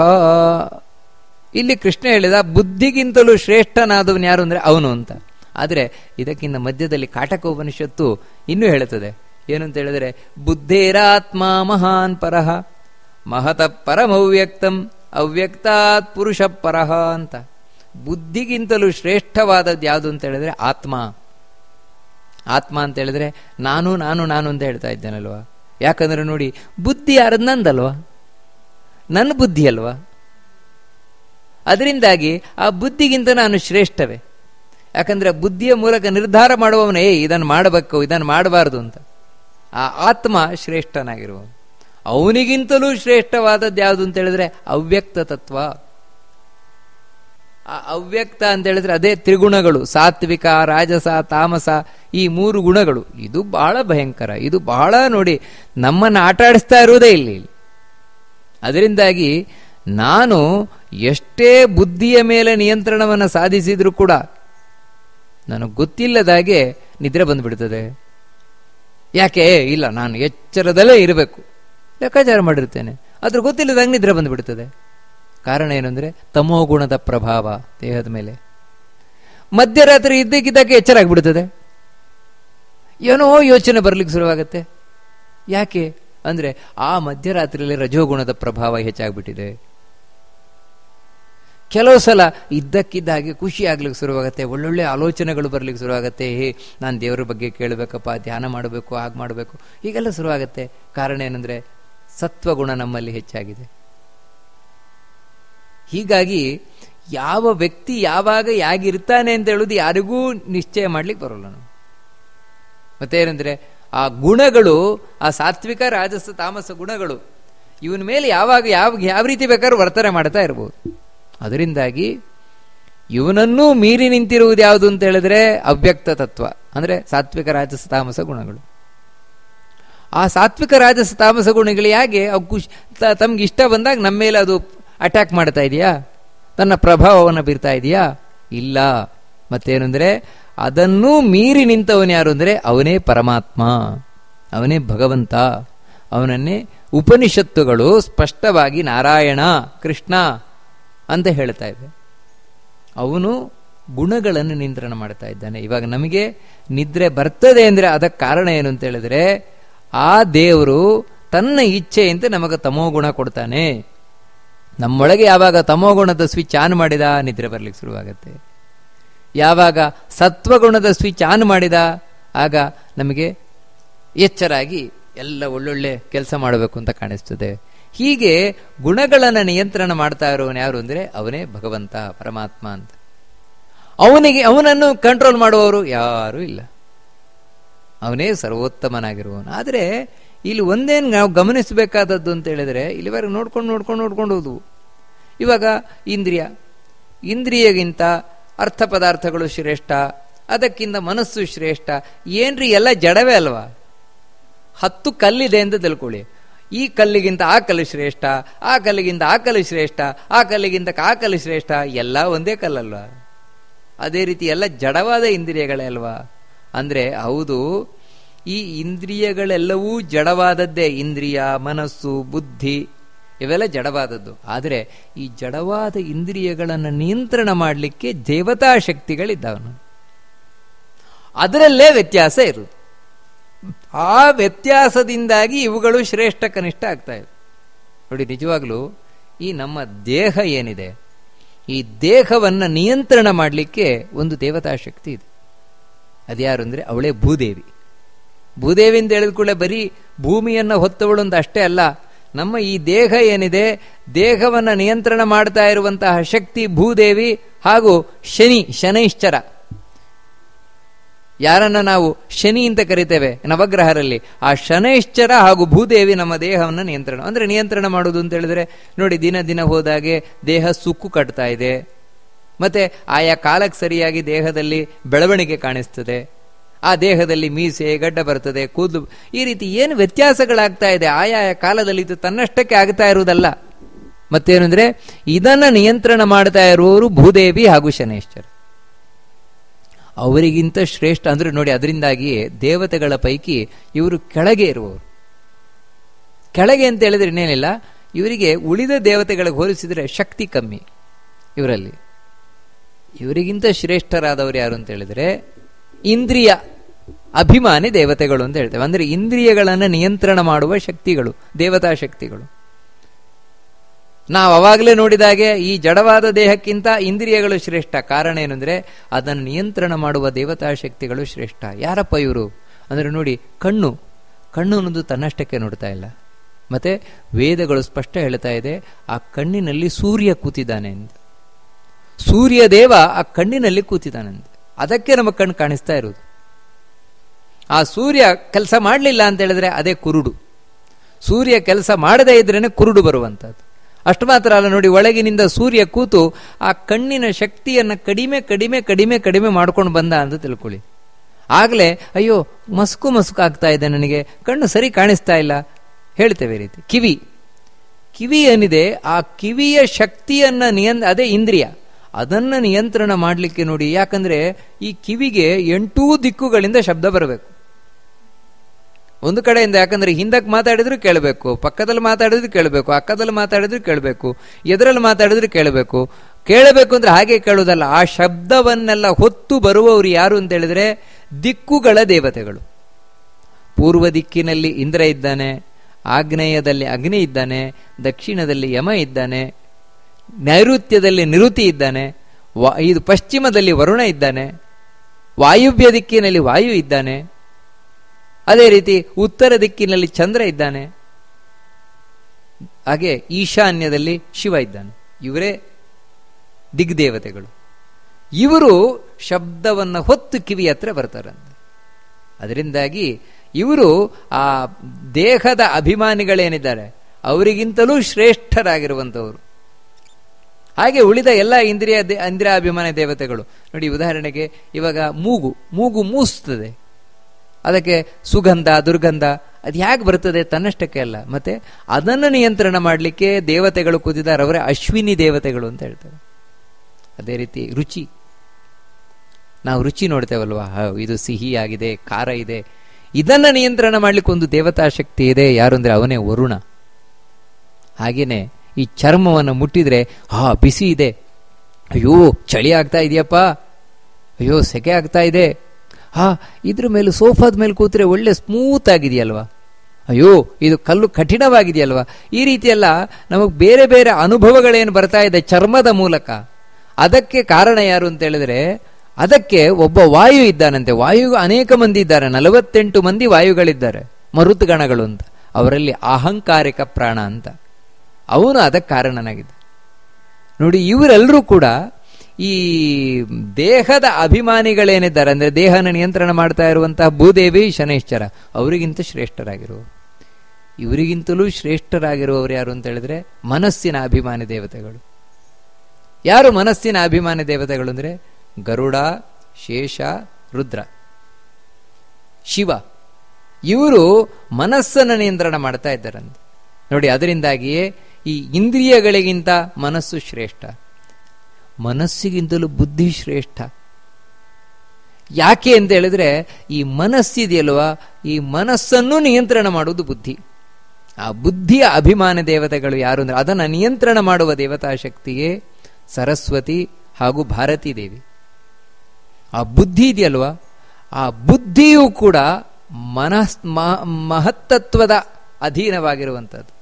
ಇಲ್ಲಿ ಕೃಷ್ಣ ಹೇಳಿದ ಬುದ್ಧಿಗಿಂತಲೂ ಶ್ರೇಷ್ಠನಾದವನು ಯಾರು ಅಂದರೆ ಅವನು ಅಂತ ಆದರೆ ಇದಕ್ಕಿಂತ ಮಧ್ಯದಲ್ಲಿ ಕಾಟಕೋಪನಿಷತ್ತು ಇನ್ನೂ ಹೇಳುತ್ತದೆ ಏನು ಅಂತ ಹೇಳಿದರೆ ಬುದ್ಧೇರಾತ್ಮ ಮಹಾನ್ ಪರಹ ಮಹತ ಪರಮವ್ಯಕ್ತಂ ಅವ್ಯಕ್ತಾತ್ ಪುರುಷ ಪರಹ ಅಂತ ಬುದ್ಧಿಗಿಂತಲೂ ಶ್ರೇಷ್ಠವಾದದ್ದು ಯಾವುದು ಅಂತ ಹೇಳಿದ್ರೆ ಆತ್ಮ ಆತ್ಮ ಅಂತ ಹೇಳಿದ್ರೆ ನಾನು ನಾನು ನಾನು ಅಂತ ಹೇಳ್ತಾ ಇದ್ದೇನಲ್ವಾ ಯಾಕಂದ್ರೆ ನೋಡಿ ಬುದ್ಧಿ ಯಾರದು ನಂದಲ್ವಾ ನನ್ನ ಬುದ್ಧಿ ಅಲ್ವಾ ಅದರಿಂದಾಗಿ ಆ ಬುದ್ಧಿಗಿಂತ ನಾನು ಶ್ರೇಷ್ಠವೇ ಯಾಕಂದ್ರೆ ಬುದ್ಧಿಯ ಮೂಲಕ ನಿರ್ಧಾರ ಮಾಡುವವನೇ ಇದನ್ನು ಮಾಡಬೇಕು ಇದನ್ನು ಮಾಡಬಾರ್ದು ಅಂತ ಆ ಆತ್ಮ ಶ್ರೇಷ್ಠನಾಗಿರುವವನು ಅವನಿಗಿಂತಲೂ ಶ್ರೇಷ್ಠವಾದದ್ದು ಯಾವುದು ಅಂತ ಹೇಳಿದ್ರೆ ಅವ್ಯಕ್ತ ತತ್ವ ಆ ಅವ್ಯಕ್ತ ಅಂತ ಹೇಳಿದ್ರೆ ಅದೇ ತ್ರಿಗುಣಗಳು ಸಾತ್ವಿಕ ರಾಜಸ ತಾಮಸ ಈ ಮೂರು ಗುಣಗಳು ಇದು ಬಹಳ ಭಯಂಕರ ಇದು ಬಹಳ ನೋಡಿ ನಮ್ಮನ್ನು ಆಟಾಡಿಸ್ತಾ ಇರುವುದೇ ಇಲ್ಲಿ ಅದರಿಂದಾಗಿ ನಾನು ಎಷ್ಟೇ ಬುದ್ಧಿಯ ಮೇಲೆ ನಿಯಂತ್ರಣವನ್ನು ಸಾಧಿಸಿದ್ರು ಕೂಡ ನನಗೆ ಗೊತ್ತಿಲ್ಲದಾಗೆ ನಿದ್ರೆ ಬಂದುಬಿಡ್ತದೆ ಯಾಕೆ ಇಲ್ಲ ನಾನು ಎಚ್ಚರದಲ್ಲೇ ಇರಬೇಕು ಲೆಕ್ಕಾಚಾರ ಮಾಡಿರ್ತೇನೆ ಅದ್ರ ಗೊತ್ತಿಲ್ಲದಂಗೆ ನಿದ್ರೆ ಬಂದುಬಿಡ್ತದೆ ಕಾರಣ ತಮೋ ಗುಣದ ಪ್ರಭಾವ ದೇಹದ ಮೇಲೆ ಮಧ್ಯರಾತ್ರಿ ಇದ್ದಕ್ಕಿದ್ದಾಗೆ ಆಗಿಬಿಡ್ತದೆ ಏನೋ ಯೋಚನೆ ಬರ್ಲಿಕ್ಕೆ ಶುರುವಾಗುತ್ತೆ ಯಾಕೆ ಅಂದರೆ ಆ ಮಧ್ಯರಾತ್ರಿಯಲ್ಲಿ ರಜೋಗುಣದ ಪ್ರಭಾವ ಹೆಚ್ಚಾಗ್ಬಿಟ್ಟಿದೆ ಕೆಲವು ಸಲ ಇದ್ದಕ್ಕಿದ್ದಾಗೆ ಖುಷಿ ಆಗ್ಲಿಕ್ಕೆ ಶುರುವಾಗುತ್ತೆ ಒಳ್ಳೊಳ್ಳೆ ಆಲೋಚನೆಗಳು ಬರ್ಲಿಕ್ಕೆ ಶುರುವಾಗುತ್ತೆ ಹೇ ನಾನು ದೇವರ ಬಗ್ಗೆ ಕೇಳಬೇಕಪ್ಪ ಧ್ಯಾನ ಮಾಡಬೇಕು ಹಾಗೆ ಮಾಡಬೇಕು ಹೀಗೆಲ್ಲ ಶುರುವಾಗುತ್ತೆ ಕಾರಣ ಏನಂದರೆ ಸತ್ವಗುಣ ನಮ್ಮಲ್ಲಿ ಹೆಚ್ಚಾಗಿದೆ ಹೀಗಾಗಿ ಯಾವ ವ್ಯಕ್ತಿ ಯಾವಾಗ ಯಾಗಿರ್ತಾನೆ ಅಂತ ಹೇಳೋದು ಯಾರಿಗೂ ನಿಶ್ಚಯ ಮಾಡ್ಲಿಕ್ಕೆ ಬರೋಲ್ಲ ನಾವು ಏನಂದ್ರೆ ಆ ಗುಣಗಳು ಆ ಸಾತ್ವಿಕ ರಾಜಸ ತಾಮಸ ಗುಣಗಳು ಇವನ ಮೇಲೆ ಯಾವಾಗ ಯಾವ ಯಾವ ರೀತಿ ಬೇಕಾದ್ರೂ ವರ್ತನೆ ಮಾಡ್ತಾ ಇರ್ಬೋದು ಅದರಿಂದಾಗಿ ಇವನನ್ನೂ ಮೀರಿ ನಿಂತಿರುವುದು ಯಾವುದು ಅಂತ ಹೇಳಿದ್ರೆ ಅವ್ಯಕ್ತ ತತ್ವ ಅಂದ್ರೆ ಸಾತ್ವಿಕ ರಾಜಸ ತಾಮಸ ಗುಣಗಳು ಆ ಸಾತ್ವಿಕ ರಾಜಸ ತಾಮಸ ಗುಣಗಳು ಹೇಗೆ ಅವು ತಮ್ಗೆ ಇಷ್ಟ ಬಂದಾಗ ನಮ್ಮ ಮೇಲೆ ಅದು ಅಟ್ಯಾಕ್ ಮಾಡ್ತಾ ಇದೆಯಾ ತನ್ನ ಪ್ರಭಾವವನ್ನು ಬೀರ್ತಾ ಇದೆಯಾ ಇಲ್ಲ ಮತ್ತೇನೆಂದರೆ ಅದನ್ನೂ ಮೀರಿ ನಿಂತವನು ಯಾರು ಅಂದರೆ ಅವನೇ ಪರಮಾತ್ಮ ಅವನೇ ಭಗವಂತ ಅವನನ್ನೇ ಉಪನಿಷತ್ತುಗಳು ಸ್ಪಷ್ಟವಾಗಿ ನಾರಾಯಣ ಕೃಷ್ಣ ಅಂತ ಹೇಳ್ತಾ ಇದೆ ಅವನು ಗುಣಗಳನ್ನು ನಿಯಂತ್ರಣ ಮಾಡ್ತಾ ಇದ್ದಾನೆ ಇವಾಗ ನಮಗೆ ನಿದ್ರೆ ಬರ್ತದೆ ಅಂದರೆ ಅದಕ್ಕೆ ಕಾರಣ ಏನು ಅಂತ ಹೇಳಿದ್ರೆ ಆ ದೇವರು ತನ್ನ ಇಚ್ಛೆಯಂತೆ ನಮಗೆ ತಮೋಗುಣ ಕೊಡ್ತಾನೆ ನಮ್ಮೊಳಗೆ ಯಾವಾಗ ತಮೋಗುಣದ ಸ್ವಿಚ್ ಆನ್ ಮಾಡಿದ ನಿದ್ರೆ ಬರ್ಲಿಕ್ಕೆ ಶುರುವಾಗತ್ತೆ ಯಾವಾಗ ಸತ್ವಗುಣದ ಸ್ವಿಚ್ ಆನ್ ಮಾಡಿದ ಆಗ ನಮಗೆ ಎಚ್ಚರಾಗಿ ಎಲ್ಲ ಒಳ್ಳೊಳ್ಳೆ ಕೆಲಸ ಮಾಡಬೇಕು ಅಂತ ಕಾಣಿಸ್ತದೆ ಹೀಗೆ ಗುಣಗಳನ್ನು ನಿಯಂತ್ರಣ ಮಾಡ್ತಾ ಇರೋನು ಯಾರು ಅಂದರೆ ಅವನೇ ಭಗವಂತ ಪರಮಾತ್ಮ ಅಂತ ಅವನಿಗೆ ಅವನನ್ನು ಕಂಟ್ರೋಲ್ ಮಾಡುವವರು ಯಾರೂ ಇಲ್ಲ ಅವನೇ ಸರ್ವೋತ್ತಮನಾಗಿರುವವನು ಆದರೆ ಇಲ್ಲಿ ಒಂದೇನು ನಾವು ಗಮನಿಸಬೇಕಾದದ್ದು ಅಂತ ಹೇಳಿದ್ರೆ ಇಲ್ಲಿವರೆಗೆ ನೋಡ್ಕೊಂಡು ನೋಡ್ಕೊಂಡು ನೋಡ್ಕೊಂಡು ಹೋದವು ಇವಾಗ ಇಂದ್ರಿಯ ಇಂದ್ರಿಯಗಿಂತ ಅರ್ಥ ಪದಾರ್ಥಗಳು ಶ್ರೇಷ್ಠ ಅದಕ್ಕಿಂತ ಮನಸ್ಸು ಶ್ರೇಷ್ಠ ಏನ್ರಿ ಎಲ್ಲ ಜಡವೇ ಅಲ್ವಾ ಹತ್ತು ಕಲ್ಲಿದೆ ಅಂತ ತಿಳ್ಕೊಳ್ಳಿ ಈ ಕಲ್ಲಿಗಿಂತ ಆ ಕಲ್ಲು ಶ್ರೇಷ್ಠ ಆ ಕಲ್ಲಿಗಿಂತ ಆ ಕಲ್ಲು ಶ್ರೇಷ್ಠ ಆ ಕಲ್ಲಿಗಿಂತ ಆ ಕಲ್ಲು ಶ್ರೇಷ್ಠ ಎಲ್ಲ ಒಂದೇ ಕಲ್ಲಲ್ವಾ ಅದೇ ರೀತಿ ಎಲ್ಲ ಜಡವಾದ ಇಂದ್ರಿಯಗಳೇ ಅಲ್ವಾ ಅಂದ್ರೆ ಹೌದು ಈ ಇಂದ್ರಿಯಗಳೆಲ್ಲವೂ ಜಡವಾದದ್ದೇ ಇಂದ್ರಿಯ ಮನಸ್ಸು ಬುದ್ಧಿ ಇವೆಲ್ಲ ಜಡವಾದದ್ದು ಆದರೆ ಈ ಜಡವಾದ ಇಂದ್ರಿಯಗಳನ್ನು ನಿಯಂತ್ರಣ ಮಾಡಲಿಕ್ಕೆ ದೇವತಾ ಶಕ್ತಿಗಳಿದ್ದಾವನು ಅದರಲ್ಲೇ ವ್ಯತ್ಯಾಸ ಇರುವುದು ಆ ವ್ಯತ್ಯಾಸದಿಂದಾಗಿ ಇವುಗಳು ಶ್ರೇಷ್ಠ ಕನಿಷ್ಠ ಆಗ್ತಾ ಇವೆ ನೋಡಿ ನಿಜವಾಗ್ಲೂ ಈ ನಮ್ಮ ದೇಹ ಏನಿದೆ ಈ ದೇಹವನ್ನು ನಿಯಂತ್ರಣ ಮಾಡಲಿಕ್ಕೆ ಒಂದು ದೇವತಾ ಶಕ್ತಿ ಇದೆ ಅದ್ಯಾರು ಅಂದರೆ ಅವಳೇ ಭೂದೇವಿ ಭೂದೇವಿ ಅಂತ ಹೇಳಿದ ಕೂಡಲೇ ಬರೀ ಭೂಮಿಯನ್ನು ಹೊತ್ತವಳು ಅಂತ ಅಷ್ಟೇ ಅಲ್ಲ ನಮ್ಮ ಈ ದೇಹ ಏನಿದೆ ದೇಹವನ್ನು ನಿಯಂತ್ರಣ ಮಾಡ್ತಾ ಇರುವಂತಹ ಶಕ್ತಿ ಭೂದೇವಿ ಹಾಗೂ ಶನಿ ಶನೈಶ್ಚರ ಯಾರನ್ನ ನಾವು ಶನಿ ಅಂತ ಕರಿತೇವೆ ನವಗ್ರಹರಲ್ಲಿ ಆ ಶನೈಶ್ಚರ ಹಾಗೂ ಭೂದೇವಿ ನಮ್ಮ ದೇಹವನ್ನು ನಿಯಂತ್ರಣ ಅಂದ್ರೆ ನಿಯಂತ್ರಣ ಮಾಡೋದು ಅಂತ ಹೇಳಿದ್ರೆ ನೋಡಿ ದಿನ ದಿನ ಹೋದಾಗೆ ದೇಹ ಸುಕ್ಕು ಕಟ್ತಾ ಇದೆ ಮತ್ತೆ ಆಯಾ ಕಾಲಕ್ಕೆ ಸರಿಯಾಗಿ ದೇಹದಲ್ಲಿ ಬೆಳವಣಿಗೆ ಕಾಣಿಸ್ತದೆ ಆ ದೇಹದಲ್ಲಿ ಮೀಸೆ ಗಡ್ಡ ಬರ್ತದೆ ಕೂದಲು ಈ ರೀತಿ ಏನು ವ್ಯತ್ಯಾಸಗಳಾಗ್ತಾ ಇದೆ ಆಯಾ ಕಾಲದಲ್ಲಿ ಇದು ತನ್ನಷ್ಟಕ್ಕೆ ಆಗ್ತಾ ಇರುವುದಲ್ಲ ಮತ್ತೇನೆಂದರೆ ಇದನ್ನು ನಿಯಂತ್ರಣ ಮಾಡ್ತಾ ಇರುವವರು ಭೂದೇವಿ ಹಾಗೂ ಶನೇಶ್ವರ ಅವರಿಗಿಂತ ಶ್ರೇಷ್ಠ ಅಂದ್ರೆ ನೋಡಿ ಅದರಿಂದಾಗಿ ದೇವತೆಗಳ ಪೈಕಿ ಇವರು ಕೆಳಗೆ ಇರುವವರು ಕೆಳಗೆ ಅಂತ ಹೇಳಿದ್ರೆ ಇನ್ನೇನಿಲ್ಲ ಇವರಿಗೆ ಉಳಿದ ದೇವತೆಗಳಿಗೆ ಹೋಲಿಸಿದರೆ ಶಕ್ತಿ ಕಮ್ಮಿ ಇವರಲ್ಲಿ ಇವರಿಗಿಂತ ಶ್ರೇಷ್ಠರಾದವರು ಯಾರು ಅಂತ ಹೇಳಿದ್ರೆ ಇಂದ್ರಿಯ ಅಭಿಮಾನಿ ದೇವತೆಗಳು ಅಂತ ಹೇಳ್ತೇವೆ ಅಂದ್ರೆ ಇಂದ್ರಿಯಗಳನ್ನು ನಿಯಂತ್ರಣ ಮಾಡುವ ಶಕ್ತಿಗಳು ದೇವತಾ ಶಕ್ತಿಗಳು ನಾವು ಅವಾಗಲೇ ನೋಡಿದಾಗೆ ಈ ಜಡವಾದ ದೇಹಕ್ಕಿಂತ ಇಂದ್ರಿಯಗಳು ಶ್ರೇಷ್ಠ ಕಾರಣ ಏನಂದರೆ ಅದನ್ನು ನಿಯಂತ್ರಣ ಮಾಡುವ ದೇವತಾ ಶಕ್ತಿಗಳು ಶ್ರೇಷ್ಠ ಯಾರಪ್ಪ ಇವರು ಅಂದ್ರೆ ನೋಡಿ ಕಣ್ಣು ಕಣ್ಣು ಅನ್ನೋದು ತನ್ನಷ್ಟಕ್ಕೆ ನೋಡ್ತಾ ಇಲ್ಲ ಮತ್ತೆ ವೇದಗಳು ಸ್ಪಷ್ಟ ಹೇಳ್ತಾ ಇದೆ ಆ ಕಣ್ಣಿನಲ್ಲಿ ಸೂರ್ಯ ಕೂತಿದ್ದಾನೆ ಅಂತ ಸೂರ್ಯದೇವ ಆ ಕಣ್ಣಿನಲ್ಲಿ ಕೂತಿದ್ದಾನಂತೆ ಅದಕ್ಕೆ ನಮ್ಮ ಕಣ್ಣು ಕಾಣಿಸ್ತಾ ಇರೋದು ಆ ಸೂರ್ಯ ಕೆಲಸ ಮಾಡಲಿಲ್ಲ ಅಂತ ಹೇಳಿದ್ರೆ ಅದೇ ಕುರುಡು ಸೂರ್ಯ ಕೆಲಸ ಮಾಡದೇ ಇದ್ರೇ ಕುರುಡು ಬರುವಂಥದ್ದು ಅಷ್ಟು ಮಾತ್ರ ಅಲ್ಲ ನೋಡಿ ಒಳಗಿನಿಂದ ಸೂರ್ಯ ಕೂತು ಆ ಕಣ್ಣಿನ ಶಕ್ತಿಯನ್ನು ಕಡಿಮೆ ಕಡಿಮೆ ಕಡಿಮೆ ಕಡಿಮೆ ಮಾಡ್ಕೊಂಡು ಬಂದ ಅಂತ ತಿಳ್ಕೊಳ್ಳಿ ಆಗಲೇ ಅಯ್ಯೋ ಮಸ್ಕು ಮಸ್ಕು ಆಗ್ತಾ ಇದೆ ನನಗೆ ಕಣ್ಣು ಸರಿ ಕಾಣಿಸ್ತಾ ಇಲ್ಲ ಹೇಳ್ತೇವೆ ರೀತಿ ಕಿವಿ ಕಿವಿ ಏನಿದೆ ಆ ಕಿವಿಯ ಶಕ್ತಿಯನ್ನು ನಿಯಂತ್ರ ಅದೇ ಇಂದ್ರಿಯ ಅದನ್ನು ನಿಯಂತ್ರಣ ಮಾಡಲಿಕ್ಕೆ ನೋಡಿ ಯಾಕಂದರೆ ಈ ಕಿವಿಗೆ ಎಂಟೂ ದಿಕ್ಕುಗಳಿಂದ ಶಬ್ದ ಬರಬೇಕು ಒಂದು ಕಡೆಯಿಂದ ಯಾಕಂದರೆ ಹಿಂದಕ್ಕೆ ಮಾತಾಡಿದ್ರು ಕೇಳಬೇಕು ಪಕ್ಕದಲ್ಲಿ ಮಾತಾಡಿದ್ರು ಕೇಳಬೇಕು ಅಕ್ಕದಲ್ಲಿ ಮಾತಾಡಿದ್ರು ಕೇಳಬೇಕು ಎದರಲ್ಲಿ ಮಾತಾಡಿದ್ರು ಕೇಳಬೇಕು ಕೇಳಬೇಕು ಅಂದರೆ ಹಾಗೆ ಕೇಳೋದಲ್ಲ ಆ ಶಬ್ದವನ್ನೆಲ್ಲ ಹೊತ್ತು ಬರುವವರು ಯಾರು ಅಂತ ಹೇಳಿದ್ರೆ ದಿಕ್ಕುಗಳ ದೇವತೆಗಳು ಪೂರ್ವ ದಿಕ್ಕಿನಲ್ಲಿ ಇಂದ್ರ ಇದ್ದಾನೆ ಆಗ್ನೇಯದಲ್ಲಿ ಅಗ್ನಿ ಇದ್ದಾನೆ ದಕ್ಷಿಣದಲ್ಲಿ ಯಮ ಇದ್ದಾನೆ ನೈಋತ್ಯದಲ್ಲಿ ನಿರುತಿ ಇದ್ದಾನೆ ಇದು ಪಶ್ಚಿಮದಲ್ಲಿ ವರುಣ ಇದ್ದಾನೆ ವಾಯುವ್ಯ ದಿಕ್ಕಿನಲ್ಲಿ ವಾಯು ಇದ್ದಾನೆ ಅದೇ ರೀತಿ ಉತ್ತರ ದಿಕ್ಕಿನಲ್ಲಿ ಚಂದ್ರ ಇದ್ದಾನೆ ಹಾಗೆ ಈಶಾನ್ಯದಲ್ಲಿ ಶಿವ ಇದ್ದಾನೆ ಇವರೇ ದಿಗ್ ದೇವತೆಗಳು ಇವರು ಶಬ್ದವನ್ನು ಹೊತ್ತು ಕಿವಿ ಹತ್ರ ಬರ್ತಾರಂತೆ ಅದರಿಂದಾಗಿ ಇವರು ಆ ದೇಹದ ಅಭಿಮಾನಿಗಳೇನಿದ್ದಾರೆ ಅವರಿಗಿಂತಲೂ ಶ್ರೇಷ್ಠರಾಗಿರುವಂಥವರು ಹಾಗೆ ಉಳಿದ ಎಲ್ಲ ಇಂದ್ರಿಯ ಇಂದ್ರಿಯಾಭಿಮಾನ ದೇವತೆಗಳು ನೋಡಿ ಉದಾಹರಣೆಗೆ ಇವಾಗ ಮೂಗು ಮೂಗು ಮೂಸ್ತದೆ ಅದಕ್ಕೆ ಸುಗಂಧ ದುರ್ಗಂಧ ಅದು ಹೇಗೆ ಬರ್ತದೆ ತನ್ನಷ್ಟಕ್ಕೆ ಅಲ್ಲ ಮತ್ತೆ ಅದನ್ನು ನಿಯಂತ್ರಣ ಮಾಡಲಿಕ್ಕೆ ದೇವತೆಗಳು ಅವರೇ ಅಶ್ವಿನಿ ದೇವತೆಗಳು ಅಂತ ಹೇಳ್ತಾರೆ ಅದೇ ರೀತಿ ರುಚಿ ನಾವು ರುಚಿ ನೋಡ್ತೇವಲ್ವಾ ಇದು ಸಿಹಿ ಆಗಿದೆ ಖಾರ ಇದೆ ಇದನ್ನ ನಿಯಂತ್ರಣ ಮಾಡ್ಲಿಕ್ಕೆ ಒಂದು ದೇವತಾ ಶಕ್ತಿ ಇದೆ ಯಾರು ಅಂದ್ರೆ ಅವನೇ ವರುಣ ಹಾಗೇನೆ ಈ ಚರ್ಮವನ್ನು ಮುಟ್ಟಿದರೆ ಆ ಬಿಸಿ ಇದೆ ಅಯ್ಯೋ ಚಳಿ ಆಗ್ತಾ ಇದೆಯಪ್ಪ ಅಯ್ಯೋ ಸೆಕೆ ಆಗ್ತಾ ಇದೆ ಹಾ ಇದ್ರ ಮೇಲೆ ಸೋಫಾದ ಮೇಲೆ ಕೂತ್ರೆ ಒಳ್ಳೆ ಸ್ಮೂತ್ ಆಗಿದೆಯಲ್ವಾ ಅಯ್ಯೋ ಇದು ಕಲ್ಲು ಕಠಿಣವಾಗಿದೆಯಲ್ವಾ ಈ ರೀತಿಯೆಲ್ಲ ನಮಗೆ ಬೇರೆ ಬೇರೆ ಅನುಭವಗಳೇನು ಬರ್ತಾ ಇದೆ ಚರ್ಮದ ಮೂಲಕ ಅದಕ್ಕೆ ಕಾರಣ ಯಾರು ಅಂತ ಹೇಳಿದ್ರೆ ಅದಕ್ಕೆ ಒಬ್ಬ ವಾಯು ಇದ್ದಾನಂತೆ ವಾಯು ಅನೇಕ ಮಂದಿ ಇದ್ದಾರೆ ನಲವತ್ತೆಂಟು ಮಂದಿ ವಾಯುಗಳಿದ್ದಾರೆ ಮರುತ್ಗಣಗಳು ಅಂತ ಅವರಲ್ಲಿ ಅಹಂಕಾರಿಕ ಪ್ರಾಣ ಅಂತ ಅವನು ಅದಕ್ಕೆ ಕಾರಣನಾಗಿದ್ದ ನೋಡಿ ಇವರೆಲ್ಲರೂ ಕೂಡ ಈ ದೇಹದ ಅಭಿಮಾನಿಗಳೇನಿದ್ದಾರೆ ಅಂದರೆ ದೇಹನ ನಿಯಂತ್ರಣ ಮಾಡ್ತಾ ಇರುವಂತಹ ಭೂದೇವಿ ಶನೈಶ್ಚರ ಅವರಿಗಿಂತ ಶ್ರೇಷ್ಠರಾಗಿರುವ ಇವರಿಗಿಂತಲೂ ಶ್ರೇಷ್ಠರಾಗಿರುವವರು ಯಾರು ಅಂತ ಹೇಳಿದ್ರೆ ಮನಸ್ಸಿನ ಅಭಿಮಾನಿ ದೇವತೆಗಳು ಯಾರು ಮನಸ್ಸಿನ ಅಭಿಮಾನಿ ದೇವತೆಗಳು ಅಂದರೆ ಗರುಡ ಶೇಷ ರುದ್ರ ಶಿವ ಇವರು ಮನಸ್ಸನ್ನು ನಿಯಂತ್ರಣ ಮಾಡ್ತಾ ಇದ್ದಾರಂತೆ ನೋಡಿ ಅದರಿಂದಾಗಿಯೇ ಈ ಇಂದ್ರಿಯಗಳಿಗಿಂತ ಮನಸ್ಸು ಶ್ರೇಷ್ಠ ಮನಸ್ಸಿಗಿಂತಲೂ ಬುದ್ಧಿ ಶ್ರೇಷ್ಠ ಯಾಕೆ ಅಂತ ಹೇಳಿದ್ರೆ ಈ ಮನಸ್ಸಿದೆಯಲ್ವಾ ಈ ಮನಸ್ಸನ್ನು ನಿಯಂತ್ರಣ ಮಾಡುವುದು ಬುದ್ಧಿ ಆ ಬುದ್ಧಿಯ ಅಭಿಮಾನ ದೇವತೆಗಳು ಯಾರು ಅಂದ್ರೆ ಅದನ್ನು ನಿಯಂತ್ರಣ ಮಾಡುವ ದೇವತಾ ಶಕ್ತಿಯೇ ಸರಸ್ವತಿ ಹಾಗೂ ಭಾರತೀ ದೇವಿ ಆ ಬುದ್ಧಿ ಇದೆಯಲ್ವಾ ಆ ಬುದ್ಧಿಯೂ ಕೂಡ ಮನಸ್ ಮಹತ್ತತ್ವದ ಅಧೀನವಾಗಿರುವಂಥದ್ದು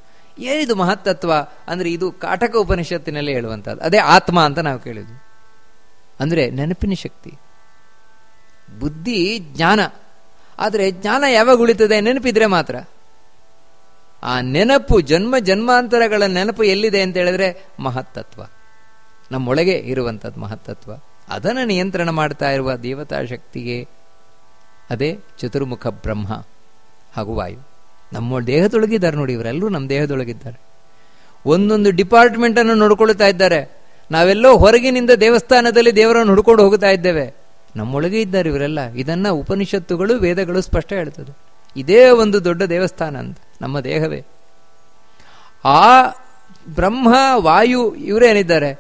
ಏನಿದು ಮಹತ್ತತ್ವ ಅಂದರೆ ಇದು ಕಾಟಕ ಉಪನಿಷತ್ತಿನಲ್ಲಿ ಹೇಳುವಂಥದ್ದು ಅದೇ ಆತ್ಮ ಅಂತ ನಾವು ಕೇಳಿದ್ವಿ ಅಂದರೆ ನೆನಪಿನ ಶಕ್ತಿ ಬುದ್ಧಿ ಜ್ಞಾನ ಆದರೆ ಜ್ಞಾನ ಯಾವಾಗ ಉಳಿತದೆ ನೆನಪಿದ್ರೆ ಮಾತ್ರ ಆ ನೆನಪು ಜನ್ಮ ಜನ್ಮಾಂತರಗಳ ನೆನಪು ಎಲ್ಲಿದೆ ಅಂತ ಹೇಳಿದ್ರೆ ಮಹತ್ತತ್ವ ನಮ್ಮೊಳಗೆ ಇರುವಂಥದ್ದು ಮಹತ್ತತ್ವ ಅದನ್ನು ನಿಯಂತ್ರಣ ಮಾಡ್ತಾ ಇರುವ ದೇವತಾ ಶಕ್ತಿಗೆ ಅದೇ ಚತುರ್ಮುಖ ಬ್ರಹ್ಮ ಹಾಗೂ ವಾಯು ನಮ್ಮ ದೇಹದೊಳಗಿದ್ದಾರೆ ನೋಡಿ ಇವರೆಲ್ಲರೂ ನಮ್ಮ ದೇಹದೊಳಗಿದ್ದಾರೆ ಒಂದೊಂದು ಡಿಪಾರ್ಟ್ಮೆಂಟ್ ಅನ್ನು ನೋಡ್ಕೊಳ್ತಾ ಇದ್ದಾರೆ ನಾವೆಲ್ಲೋ ಹೊರಗಿನಿಂದ ದೇವಸ್ಥಾನದಲ್ಲಿ ದೇವರನ್ನು ಹುಡುಕೊಂಡು ಹೋಗ್ತಾ ಇದ್ದೇವೆ ನಮ್ಮೊಳಗೆ ಇದ್ದಾರೆ ಇವರೆಲ್ಲ ಇದನ್ನ ಉಪನಿಷತ್ತುಗಳು ವೇದಗಳು ಸ್ಪಷ್ಟ ಹೇಳ್ತದೆ ಇದೇ ಒಂದು ದೊಡ್ಡ ದೇವಸ್ಥಾನ ಅಂತ ನಮ್ಮ ದೇಹವೇ ಆ ಬ್ರಹ್ಮ ವಾಯು ಇವರೇನಿದ್ದಾರೆ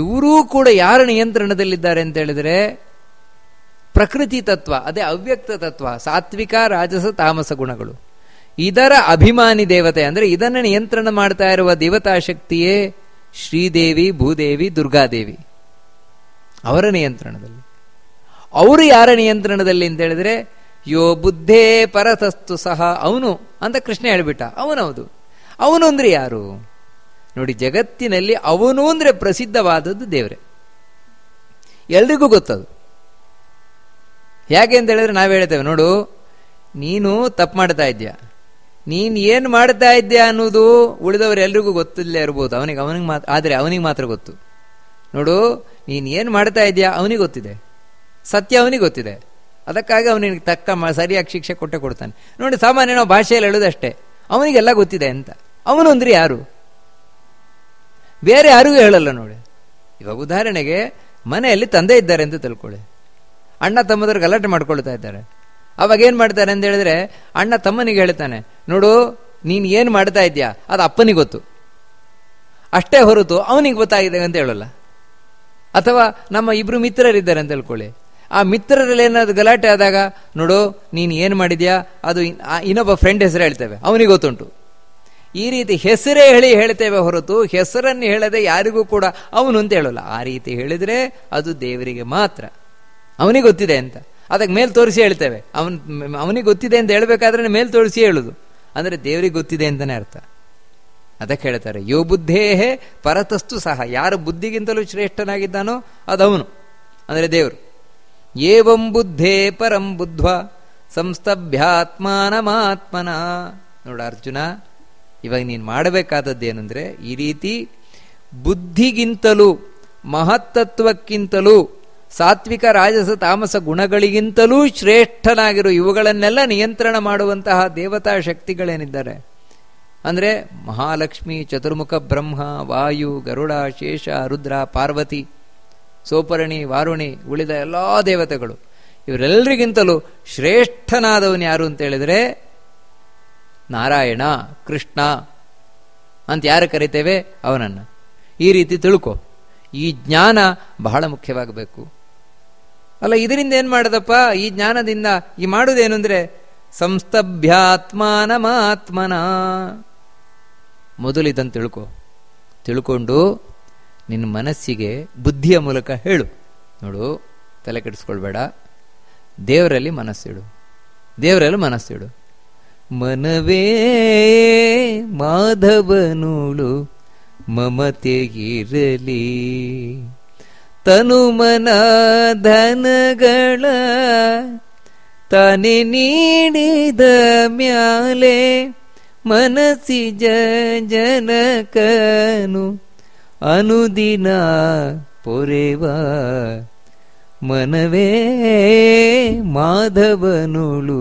ಇವರೂ ಕೂಡ ಯಾರ ನಿಯಂತ್ರಣದಲ್ಲಿದ್ದಾರೆ ಅಂತ ಹೇಳಿದ್ರೆ ಪ್ರಕೃತಿ ತತ್ವ ಅದೇ ಅವ್ಯಕ್ತ ತತ್ವ ಸಾತ್ವಿಕ ರಾಜಸ ತಾಮಸ ಗುಣಗಳು ಇದರ ಅಭಿಮಾನಿ ದೇವತೆ ಅಂದರೆ ಇದನ್ನು ನಿಯಂತ್ರಣ ಮಾಡ್ತಾ ಇರುವ ದೇವತಾ ಶಕ್ತಿಯೇ ಶ್ರೀದೇವಿ ಭೂದೇವಿ ದುರ್ಗಾದೇವಿ ಅವರ ನಿಯಂತ್ರಣದಲ್ಲಿ ಅವರು ಯಾರ ನಿಯಂತ್ರಣದಲ್ಲಿ ಅಂತ ಹೇಳಿದ್ರೆ ಯೋ ಬುದ್ಧೇ ಪರತಸ್ತು ಸಹ ಅವನು ಅಂತ ಕೃಷ್ಣ ಹೇಳ್ಬಿಟ್ಟ ಅವನವದು ಅವನು ಅಂದ್ರೆ ಯಾರು ನೋಡಿ ಜಗತ್ತಿನಲ್ಲಿ ಅವನು ಅಂದ್ರೆ ಪ್ರಸಿದ್ಧವಾದದ್ದು ದೇವರೇ ಎಲ್ರಿಗೂ ಗೊತ್ತದು ಹೇಗೆ ಅಂತ ಹೇಳಿದ್ರೆ ನಾವು ಹೇಳ್ತೇವೆ ನೋಡು ನೀನು ತಪ್ಪು ಮಾಡ್ತಾ ಇದ್ದೀಯ ನೀನು ಏನು ಮಾಡ್ತಾ ಇದ್ದೆ ಅನ್ನೋದು ಉಳಿದವರೆಲ್ಲರಿಗೂ ಗೊತ್ತಿಲ್ಲ ಇರ್ಬೋದು ಅವನಿಗೆ ಅವನಿಗೆ ಮಾತ್ರ ಆದರೆ ಅವನಿಗೆ ಮಾತ್ರ ಗೊತ್ತು ನೋಡು ನೀನು ಏನು ಮಾಡ್ತಾ ಇದೆಯಾ ಅವನಿಗೆ ಗೊತ್ತಿದೆ ಸತ್ಯ ಅವನಿಗೆ ಗೊತ್ತಿದೆ ಅದಕ್ಕಾಗಿ ಅವನಿಗೆ ತಕ್ಕ ಸರಿಯಾಗಿ ಶಿಕ್ಷೆ ಕೊಟ್ಟೆ ಕೊಡ್ತಾನೆ ನೋಡಿ ಸಾಮಾನ್ಯ ನಾವು ಭಾಷೆಯಲ್ಲಿ ಹೇಳೋದಷ್ಟೇ ಅವನಿಗೆಲ್ಲ ಗೊತ್ತಿದೆ ಅಂತ ಅವನು ಅಂದ್ರೆ ಯಾರು ಬೇರೆ ಯಾರಿಗೂ ಹೇಳಲ್ಲ ನೋಡಿ ಇವಾಗ ಉದಾಹರಣೆಗೆ ಮನೆಯಲ್ಲಿ ತಂದೆ ಇದ್ದಾರೆ ಅಂತ ತಿಳ್ಕೊಳ್ಳಿ ಅಣ್ಣ ತಮ್ಮದವ್ರಿಗೆ ಗಲಾಟೆ ಮಾಡ್ಕೊಳ್ತಾ ಇದ್ದಾರೆ ಅವಾಗೇನು ಮಾಡ್ತಾರೆ ಅಂತ ಹೇಳಿದ್ರೆ ಅಣ್ಣ ತಮ್ಮನಿಗೆ ಹೇಳ್ತಾನೆ ನೋಡು ನೀನು ಏನು ಮಾಡ್ತಾ ಇದ್ಯಾ ಅದು ಅಪ್ಪನಿಗೆ ಗೊತ್ತು ಅಷ್ಟೇ ಹೊರತು ಅವನಿಗೆ ಗೊತ್ತಾಗಿದೆ ಅಂತ ಹೇಳಲ್ಲ ಅಥವಾ ನಮ್ಮ ಇಬ್ಬರು ಮಿತ್ರರಿದ್ದಾರೆ ಅಂತ ಹೇಳ್ಕೊಳ್ಳಿ ಆ ಮಿತ್ರರಲ್ಲಿ ಏನಾದ್ರು ಗಲಾಟೆ ಆದಾಗ ನೋಡು ನೀನು ಏನು ಮಾಡಿದ್ಯಾ ಅದು ಇನ್ನೊಬ್ಬ ಫ್ರೆಂಡ್ ಹೆಸರು ಹೇಳ್ತೇವೆ ಅವನಿಗೆ ಗೊತ್ತುಂಟು ಈ ರೀತಿ ಹೆಸರೇ ಹೇಳಿ ಹೇಳ್ತೇವೆ ಹೊರತು ಹೆಸರನ್ನು ಹೇಳದೆ ಯಾರಿಗೂ ಕೂಡ ಅವನು ಅಂತ ಹೇಳಲ್ಲ ಆ ರೀತಿ ಹೇಳಿದರೆ ಅದು ದೇವರಿಗೆ ಮಾತ್ರ ಅವನಿಗೆ ಗೊತ್ತಿದೆ ಅಂತ ಅದಕ್ಕೆ ಮೇಲ್ ತೋರಿಸಿ ಹೇಳ್ತೇವೆ ಅವನ್ ಅವನಿಗೆ ಗೊತ್ತಿದೆ ಅಂತ ಹೇಳಬೇಕಾದ್ರೆ ಮೇಲ್ ತೋರಿಸಿ ಹೇಳುದು ಅಂದರೆ ದೇವ್ರಿಗೆ ಗೊತ್ತಿದೆ ಅಂತಾನೆ ಅರ್ಥ ಅದಕ್ಕೆ ಹೇಳ್ತಾರೆ ಯೋ ಬುದ್ಧೇಹೇ ಪರತಸ್ತು ಸಹ ಯಾರು ಬುದ್ಧಿಗಿಂತಲೂ ಶ್ರೇಷ್ಠನಾಗಿದ್ದಾನೋ ಅದವನು ಅಂದರೆ ದೇವರು ಏವಂ ಬುದ್ಧೇ ಪರಂ ಬುದ್ಧ್ವ ಸಂಸ್ತಭ್ಯಾತ್ಮಾನಮಾತ್ಮನ ನೋಡ ಅರ್ಜುನ ಇವಾಗ ನೀನು ಮಾಡಬೇಕಾದದ್ದು ಏನಂದ್ರೆ ಈ ರೀತಿ ಬುದ್ಧಿಗಿಂತಲೂ ಮಹತ್ತತ್ವಕ್ಕಿಂತಲೂ ಸಾತ್ವಿಕ ರಾಜಸ ತಾಮಸ ಗುಣಗಳಿಗಿಂತಲೂ ಶ್ರೇಷ್ಠನಾಗಿರೋ ಇವುಗಳನ್ನೆಲ್ಲ ನಿಯಂತ್ರಣ ಮಾಡುವಂತಹ ದೇವತಾ ಶಕ್ತಿಗಳೇನಿದ್ದಾರೆ ಅಂದರೆ ಮಹಾಲಕ್ಷ್ಮಿ ಚತುರ್ಮುಖ ಬ್ರಹ್ಮ ವಾಯು ಗರುಡ ಶೇಷ ರುದ್ರ ಪಾರ್ವತಿ ಸೋಪರ್ಣಿ ವಾರುಣಿ ಉಳಿದ ಎಲ್ಲ ದೇವತೆಗಳು ಇವರೆಲ್ಲರಿಗಿಂತಲೂ ಶ್ರೇಷ್ಠನಾದವನು ಯಾರು ಅಂತ ನಾರಾಯಣ ಕೃಷ್ಣ ಅಂತ ಯಾರು ಕರಿತೇವೆ ಅವನನ್ನು ಈ ರೀತಿ ತಿಳ್ಕೊ ಈ ಜ್ಞಾನ ಬಹಳ ಮುಖ್ಯವಾಗಬೇಕು ಅಲ್ಲ ಇದರಿಂದ ಏನು ಮಾಡದಪ್ಪ ಈ ಜ್ಞಾನದಿಂದ ಈ ಮಾಡುವುದೇನು ಅಂದರೆ ಸಂಸ್ತಭ್ಯಾತ್ಮಾನಮಾತ್ಮನ ಮೊದಲು ಇದನ್ನು ತಿಳ್ಕೊ ತಿಳ್ಕೊಂಡು ನಿನ್ನ ಮನಸ್ಸಿಗೆ ಬುದ್ಧಿಯ ಮೂಲಕ ಹೇಳು ನೋಡು ತಲೆ ಕೆಡಿಸ್ಕೊಳ್ಬೇಡ ದೇವರಲ್ಲಿ ಮನಸ್ಸಿಡು ದೇವರಲ್ಲಿ ಮನಸ್ಸಿಡು ಮನವೇ ಮಾಧವನೂಳು ಮಮತೆಗಿರಲಿ ತನುಮನ ಧನಗಳ ತಾನೆ ನೀಡಿದ ಮ್ಯಾಲೆ ಜ ಜನಕನು ಅನುದಿನ ಪೊರೆವ ಮನವೇ ಮಾಧವನುಳು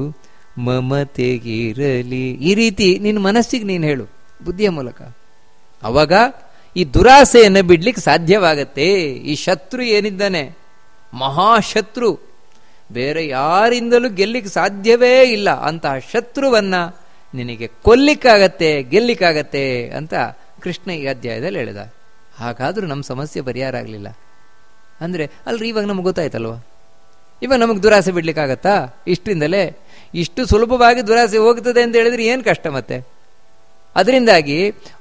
ಮಮತೆಗಿರಲಿ ಈ ರೀತಿ ನಿನ್ನ ಮನಸ್ಸಿಗೆ ನೀನು ಹೇಳು ಬುದ್ಧಿಯ ಮೂಲಕ ಅವಾಗ ಈ ದುರಾಸೆಯನ್ನು ಬಿಡ್ಲಿಕ್ಕೆ ಸಾಧ್ಯವಾಗತ್ತೆ ಈ ಶತ್ರು ಏನಿದ್ದಾನೆ ಮಹಾಶತ್ರು ಬೇರೆ ಯಾರಿಂದಲೂ ಗೆಲ್ಲಿಕ್ಕೆ ಸಾಧ್ಯವೇ ಇಲ್ಲ ಅಂತಹ ಶತ್ರುವನ್ನ ನಿನಗೆ ಕೊಲ್ಲಿಕ್ಕಾಗತ್ತೆ ಗೆಲ್ಲಿಕ್ಕಾಗತ್ತೆ ಅಂತ ಕೃಷ್ಣ ಈ ಅಧ್ಯಾಯದಲ್ಲಿ ಹೇಳಿದ ಹಾಗಾದರೂ ನಮ್ಮ ಸಮಸ್ಯೆ ಪರಿಹಾರ ಆಗಲಿಲ್ಲ ಅಂದ್ರೆ ಅಲ್ರಿ ಇವಾಗ ನಮ್ಗೆ ಗೊತ್ತಾಯ್ತಲ್ವ ಇವಾಗ ನಮಗೆ ದುರಾಸೆ ಬಿಡ್ಲಿಕ್ಕಾಗತ್ತಾ ಇಷ್ಟರಿಂದಲೇ ಇಷ್ಟು ಸುಲಭವಾಗಿ ದುರಾಸೆ ಹೋಗ್ತದೆ ಅಂತ ಹೇಳಿದ್ರೆ ಏನು ಕಷ್ಟ ಮತ್ತೆ ಅದರಿಂದಾಗಿ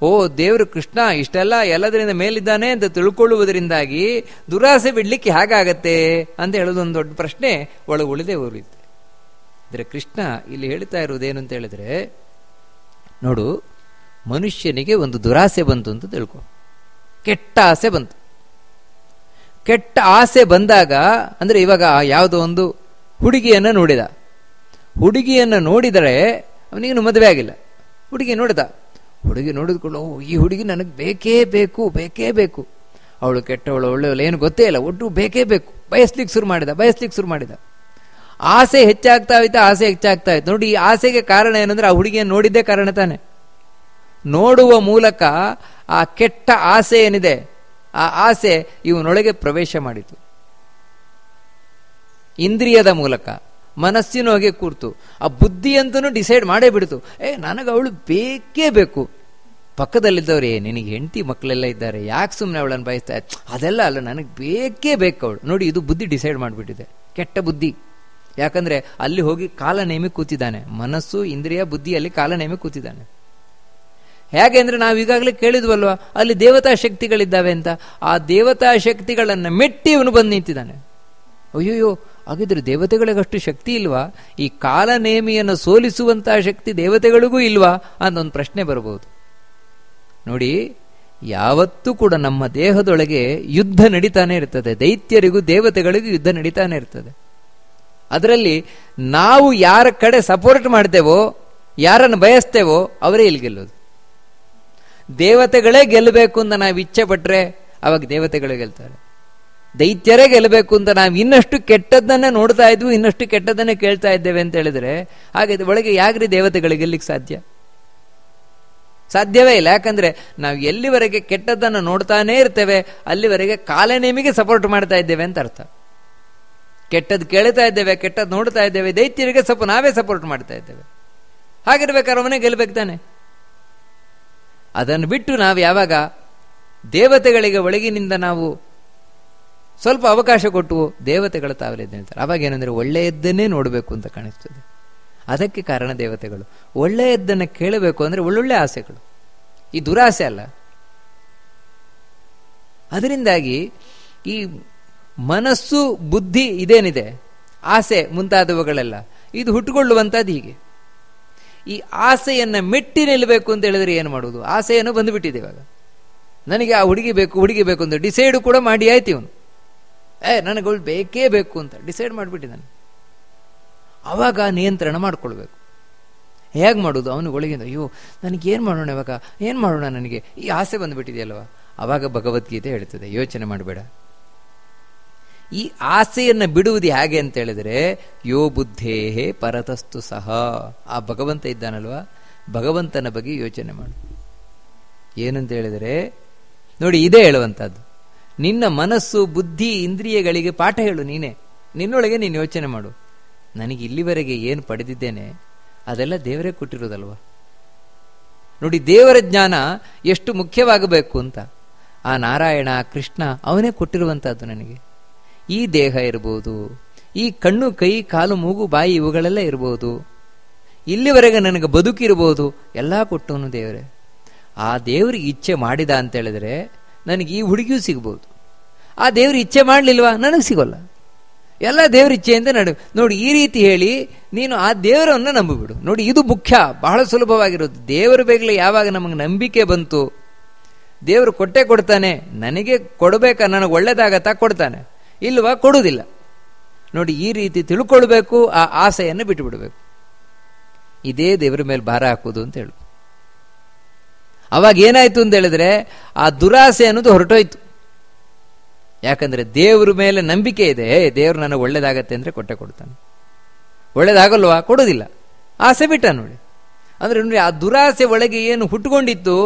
ಓ ದೇವರು ಕೃಷ್ಣ ಇಷ್ಟೆಲ್ಲ ಎಲ್ಲದರಿಂದ ಮೇಲಿದ್ದಾನೆ ಅಂತ ತಿಳ್ಕೊಳ್ಳುವುದರಿಂದಾಗಿ ದುರಾಸೆ ಬಿಡ್ಲಿಕ್ಕೆ ಹೇಗಾಗತ್ತೆ ಅಂತ ಹೇಳೋದೊಂದು ದೊಡ್ಡ ಪ್ರಶ್ನೆ ಒಳಗೆ ಉಳಿದೇ ಉಳಿಯುತ್ತೆ ಅಂದರೆ ಕೃಷ್ಣ ಇಲ್ಲಿ ಹೇಳ್ತಾ ಇರುವುದೇನು ಅಂತ ಹೇಳಿದ್ರೆ ನೋಡು ಮನುಷ್ಯನಿಗೆ ಒಂದು ದುರಾಸೆ ಬಂತು ಅಂತ ತಿಳ್ಕೊ ಕೆಟ್ಟ ಆಸೆ ಬಂತು ಕೆಟ್ಟ ಆಸೆ ಬಂದಾಗ ಅಂದರೆ ಇವಾಗ ಯಾವುದೋ ಒಂದು ಹುಡುಗಿಯನ್ನು ನೋಡಿದ ಹುಡುಗಿಯನ್ನು ನೋಡಿದರೆ ಅವನಿಗೇನು ಮದುವೆ ಆಗಿಲ್ಲ ಹುಡುಗಿ ನೋಡಿದ ಹುಡುಗಿ ನೋಡಿದ್ಕೊಂಡು ಈ ಹುಡುಗಿ ನನಗೆ ಬೇಕೇ ಬೇಕು ಬೇಕೇ ಬೇಕು ಅವಳು ಕೆಟ್ಟವಳು ಒಳ್ಳೆಯವಳು ಏನು ಗೊತ್ತೇ ಇಲ್ಲ ಒಟ್ಟು ಬೇಕೇ ಬೇಕು ಬಯಸ್ಲಿಕ್ಕೆ ಶುರು ಮಾಡಿದ ಬಯಸ್ಲಿಕ್ಕೆ ಶುರು ಮಾಡಿದ ಆಸೆ ಹೆಚ್ಚಾಗ್ತಾ ಇತ್ತು ಆಸೆ ಹೆಚ್ಚಾಗ್ತಾ ಇತ್ತು ನೋಡಿ ಈ ಆಸೆಗೆ ಕಾರಣ ಏನಂದ್ರೆ ಆ ಹುಡುಗಿಯನ್ನು ನೋಡಿದ್ದೇ ಕಾರಣ ತಾನೆ ನೋಡುವ ಮೂಲಕ ಆ ಕೆಟ್ಟ ಆಸೆ ಏನಿದೆ ಆ ಆಸೆ ಇವನೊಳಗೆ ಪ್ರವೇಶ ಮಾಡಿತು ಇಂದ್ರಿಯದ ಮೂಲಕ ಮನಸ್ಸಿನೂ ಹೋಗಿ ಕೂರ್ತು ಆ ಬುದ್ಧಿ ಅಂತೂ ಡಿಸೈಡ್ ಮಾಡೇ ಬಿಡ್ತು ಏ ನನಗೆ ಅವಳು ಬೇಕೇ ಬೇಕು ಪಕ್ಕದಲ್ಲಿದ್ದವ್ರೆ ನಿನಗೆ ಹೆಂಡತಿ ಮಕ್ಕಳೆಲ್ಲ ಇದ್ದಾರೆ ಯಾಕೆ ಸುಮ್ಮನೆ ಅವಳನ್ನು ಬಯಸ್ತಾ ಅದೆಲ್ಲ ಅಲ್ಲ ನನಗೆ ಬೇಕೇ ಬೇಕು ಅವಳು ನೋಡಿ ಇದು ಬುದ್ಧಿ ಡಿಸೈಡ್ ಮಾಡಿಬಿಟ್ಟಿದೆ ಕೆಟ್ಟ ಬುದ್ಧಿ ಯಾಕಂದರೆ ಅಲ್ಲಿ ಹೋಗಿ ಕಾಲ ನೇಮಿ ಕೂತಿದ್ದಾನೆ ಮನಸ್ಸು ಇಂದ್ರಿಯ ಬುದ್ಧಿಯಲ್ಲಿ ಕಾಲ ನೇಮಿ ಕೂತಿದ್ದಾನೆ ಹೇಗೆ ಅಂದರೆ ನಾವು ಈಗಾಗಲೇ ಕೇಳಿದ್ವಲ್ವಾ ಅಲ್ಲಿ ದೇವತಾ ಶಕ್ತಿಗಳಿದ್ದಾವೆ ಅಂತ ಆ ದೇವತಾ ಶಕ್ತಿಗಳನ್ನು ಮೆಟ್ಟಿ ಇವನು ಬಂದು ನಿಂತಿದ್ದಾನೆ ಅಯ್ಯೋಯ್ಯೋ ಹಾಗಿದ್ರೆ ದೇವತೆಗಳಿಗಷ್ಟು ಶಕ್ತಿ ಇಲ್ವಾ ಈ ಕಾಲ ನೇಮಿಯನ್ನು ಸೋಲಿಸುವಂತಹ ಶಕ್ತಿ ದೇವತೆಗಳಿಗೂ ಇಲ್ವಾ ಒಂದು ಪ್ರಶ್ನೆ ಬರಬಹುದು ನೋಡಿ ಯಾವತ್ತೂ ಕೂಡ ನಮ್ಮ ದೇಹದೊಳಗೆ ಯುದ್ಧ ನಡೀತಾನೆ ಇರ್ತದೆ ದೈತ್ಯರಿಗೂ ದೇವತೆಗಳಿಗೂ ಯುದ್ಧ ನಡೀತಾನೆ ಇರ್ತದೆ ಅದರಲ್ಲಿ ನಾವು ಯಾರ ಕಡೆ ಸಪೋರ್ಟ್ ಮಾಡ್ತೇವೋ ಯಾರನ್ನು ಬಯಸ್ತೇವೋ ಅವರೇ ಇಲ್ಲಿ ಗೆಲ್ಲೋದು ದೇವತೆಗಳೇ ಗೆಲ್ಲಬೇಕು ಅಂತ ನಾವು ಇಚ್ಛೆ ಪಟ್ಟರೆ ಅವಾಗ ದೇವತೆಗಳೇ ಗೆಲ್ತಾರೆ ದೈತ್ಯರೇ ಗೆಲ್ಲಬೇಕು ಅಂತ ನಾವು ಇನ್ನಷ್ಟು ಕೆಟ್ಟದ್ದನ್ನೇ ನೋಡ್ತಾ ಇದ್ವಿ ಇನ್ನಷ್ಟು ಕೆಟ್ಟದ್ದನ್ನೇ ಕೇಳ್ತಾ ಇದ್ದೇವೆ ಅಂತ ಹೇಳಿದ್ರೆ ಹಾಗೆ ಒಳಗೆ ಯಾಗ್ರಿ ದೇವತೆಗಳಿಗೆ ಗೆಲ್ಲಿಕ್ ಸಾಧ್ಯ ಸಾಧ್ಯವೇ ಇಲ್ಲ ಯಾಕಂದ್ರೆ ನಾವು ಎಲ್ಲಿವರೆಗೆ ಕೆಟ್ಟದ್ದನ್ನು ನೋಡ್ತಾನೇ ಇರ್ತೇವೆ ಅಲ್ಲಿವರೆಗೆ ಕಾಲನೇಮಿಗೆ ಸಪೋರ್ಟ್ ಮಾಡ್ತಾ ಇದ್ದೇವೆ ಅಂತ ಅರ್ಥ ಕೆಟ್ಟದ್ದು ಕೇಳ್ತಾ ಇದ್ದೇವೆ ಕೆಟ್ಟದ್ದು ನೋಡ್ತಾ ಇದ್ದೇವೆ ದೈತ್ಯರಿಗೆ ಸ್ವಲ್ಪ ನಾವೇ ಸಪೋರ್ಟ್ ಮಾಡ್ತಾ ಇದ್ದೇವೆ ಹಾಗಿರ್ಬೇಕಾದ್ರೆ ಅವನೇ ಗೆಲ್ಬೇಕು ತಾನೆ ಅದನ್ನು ಬಿಟ್ಟು ನಾವು ಯಾವಾಗ ದೇವತೆಗಳಿಗೆ ಒಳಗಿನಿಂದ ನಾವು ಸ್ವಲ್ಪ ಅವಕಾಶ ಕೊಟ್ಟು ದೇವತೆಗಳ ಇದ್ದೇನೆ ಹೇಳ್ತಾರೆ ಅವಾಗ ಏನಂದ್ರೆ ಒಳ್ಳೆಯದ್ದನ್ನೇ ನೋಡಬೇಕು ಅಂತ ಕಾಣಿಸ್ತದೆ ಅದಕ್ಕೆ ಕಾರಣ ದೇವತೆಗಳು ಒಳ್ಳೆಯದ್ದನ್ನು ಕೇಳಬೇಕು ಅಂದರೆ ಒಳ್ಳೊಳ್ಳೆ ಆಸೆಗಳು ಈ ದುರಾಸೆ ಅಲ್ಲ ಅದರಿಂದಾಗಿ ಈ ಮನಸ್ಸು ಬುದ್ಧಿ ಇದೇನಿದೆ ಆಸೆ ಮುಂತಾದವುಗಳೆಲ್ಲ ಇದು ಹುಟ್ಟುಕೊಳ್ಳುವಂತಹದ್ದು ಹೀಗೆ ಈ ಆಸೆಯನ್ನು ಮೆಟ್ಟಿ ನಿಲ್ಲಬೇಕು ಅಂತ ಹೇಳಿದ್ರೆ ಏನು ಮಾಡುವುದು ಆಸೆಯನ್ನು ಬಂದುಬಿಟ್ಟಿದೆ ಇವಾಗ ನನಗೆ ಆ ಹುಡುಗಿ ಬೇಕು ಹುಡುಗಿ ಬೇಕು ಅಂತ ಡಿಸೈಡ್ ಕೂಡ ಮಾಡಿ ಆಯ್ತು ಏ ನನಗಳು ಬೇಕೇ ಬೇಕು ಅಂತ ಡಿಸೈಡ್ ಮಾಡಿಬಿಟ್ಟಿದ್ದಾನೆ ಅವಾಗ ನಿಯಂತ್ರಣ ಮಾಡಿಕೊಳ್ಬೇಕು ಹೇಗೆ ಮಾಡೋದು ಒಳಗೆ ಅಯ್ಯೋ ನನಗೇನು ಮಾಡೋಣ ಇವಾಗ ಏನು ಮಾಡೋಣ ನನಗೆ ಈ ಆಸೆ ಬಂದುಬಿಟ್ಟಿದೆಯಲ್ವ ಅವಾಗ ಭಗವದ್ಗೀತೆ ಹೇಳ್ತದೆ ಯೋಚನೆ ಮಾಡಬೇಡ ಈ ಆಸೆಯನ್ನು ಬಿಡುವುದು ಹೇಗೆ ಅಂತ ಹೇಳಿದರೆ ಯೋ ಬುದ್ಧೇ ಪರತಸ್ತು ಸಹ ಆ ಭಗವಂತ ಇದ್ದಾನಲ್ವಾ ಭಗವಂತನ ಬಗ್ಗೆ ಯೋಚನೆ ಮಾಡು ಏನಂತ ಹೇಳಿದರೆ ನೋಡಿ ಇದೇ ಹೇಳುವಂಥದ್ದು ನಿನ್ನ ಮನಸ್ಸು ಬುದ್ಧಿ ಇಂದ್ರಿಯಗಳಿಗೆ ಪಾಠ ಹೇಳು ನೀನೇ ನಿನ್ನೊಳಗೆ ನೀನು ಯೋಚನೆ ಮಾಡು ನನಗೆ ಇಲ್ಲಿವರೆಗೆ ಏನು ಪಡೆದಿದ್ದೇನೆ ಅದೆಲ್ಲ ದೇವರೇ ಕೊಟ್ಟಿರೋದಲ್ವ ನೋಡಿ ದೇವರ ಜ್ಞಾನ ಎಷ್ಟು ಮುಖ್ಯವಾಗಬೇಕು ಅಂತ ಆ ನಾರಾಯಣ ಕೃಷ್ಣ ಅವನೇ ಕೊಟ್ಟಿರುವಂತಹದ್ದು ನನಗೆ ಈ ದೇಹ ಇರಬಹುದು ಈ ಕಣ್ಣು ಕೈ ಕಾಲು ಮೂಗು ಬಾಯಿ ಇವುಗಳೆಲ್ಲ ಇರಬಹುದು ಇಲ್ಲಿವರೆಗೆ ನನಗೆ ಬದುಕಿರಬಹುದು ಎಲ್ಲ ಕೊಟ್ಟವನು ದೇವರೇ ಆ ದೇವರಿಗೆ ಇಚ್ಛೆ ಮಾಡಿದ ಅಂತ ಹೇಳಿದ್ರೆ ನನಗೆ ಈ ಹುಡುಗಿಯೂ ಸಿಗ್ಬೋದು ಆ ದೇವ್ರ ಇಚ್ಛೆ ಮಾಡಲಿಲ್ವಾ ನನಗೆ ಸಿಗೋಲ್ಲ ಎಲ್ಲ ದೇವ್ರ ಇಚ್ಛೆಯಿಂದ ನಡು ನೋಡಿ ಈ ರೀತಿ ಹೇಳಿ ನೀನು ಆ ದೇವರನ್ನು ನಂಬಿಬಿಡು ನೋಡಿ ಇದು ಮುಖ್ಯ ಬಹಳ ಸುಲಭವಾಗಿರೋದು ದೇವರ ಬೇಗಲೇ ಯಾವಾಗ ನಮಗೆ ನಂಬಿಕೆ ಬಂತು ದೇವರು ಕೊಟ್ಟೆ ಕೊಡ್ತಾನೆ ನನಗೆ ಕೊಡಬೇಕಾ ನನಗೆ ಒಳ್ಳೇದಾಗತ್ತಾ ಕೊಡ್ತಾನೆ ಇಲ್ವಾ ಕೊಡುವುದಿಲ್ಲ ನೋಡಿ ಈ ರೀತಿ ತಿಳ್ಕೊಳ್ಬೇಕು ಆ ಆಸೆಯನ್ನು ಬಿಟ್ಟು ಬಿಡಬೇಕು ಇದೇ ದೇವರ ಮೇಲೆ ಭಾರ ಹಾಕೋದು ಅಂತ ಹೇಳು ಅವಾಗ ಏನಾಯಿತು ಅಂತ ಹೇಳಿದ್ರೆ ಆ ದುರಾಸೆ ಅನ್ನೋದು ಹೊರಟೋಯ್ತು ಯಾಕಂದರೆ ದೇವ್ರ ಮೇಲೆ ನಂಬಿಕೆ ಇದೆ ದೇವ್ರು ನನಗೆ ಒಳ್ಳೇದಾಗತ್ತೆ ಅಂದರೆ ಕೊಟ್ಟೆ ಕೊಡ್ತಾನೆ ಒಳ್ಳೇದಾಗಲ್ವಾ ಕೊಡೋದಿಲ್ಲ ಆಸೆ ಬಿಟ್ಟ ನೋಡಿ ಅಂದರೆ ನೋಡಿ ಆ ದುರಾಸೆ ಒಳಗೆ ಏನು ಹುಟ್ಕೊಂಡಿತ್ತು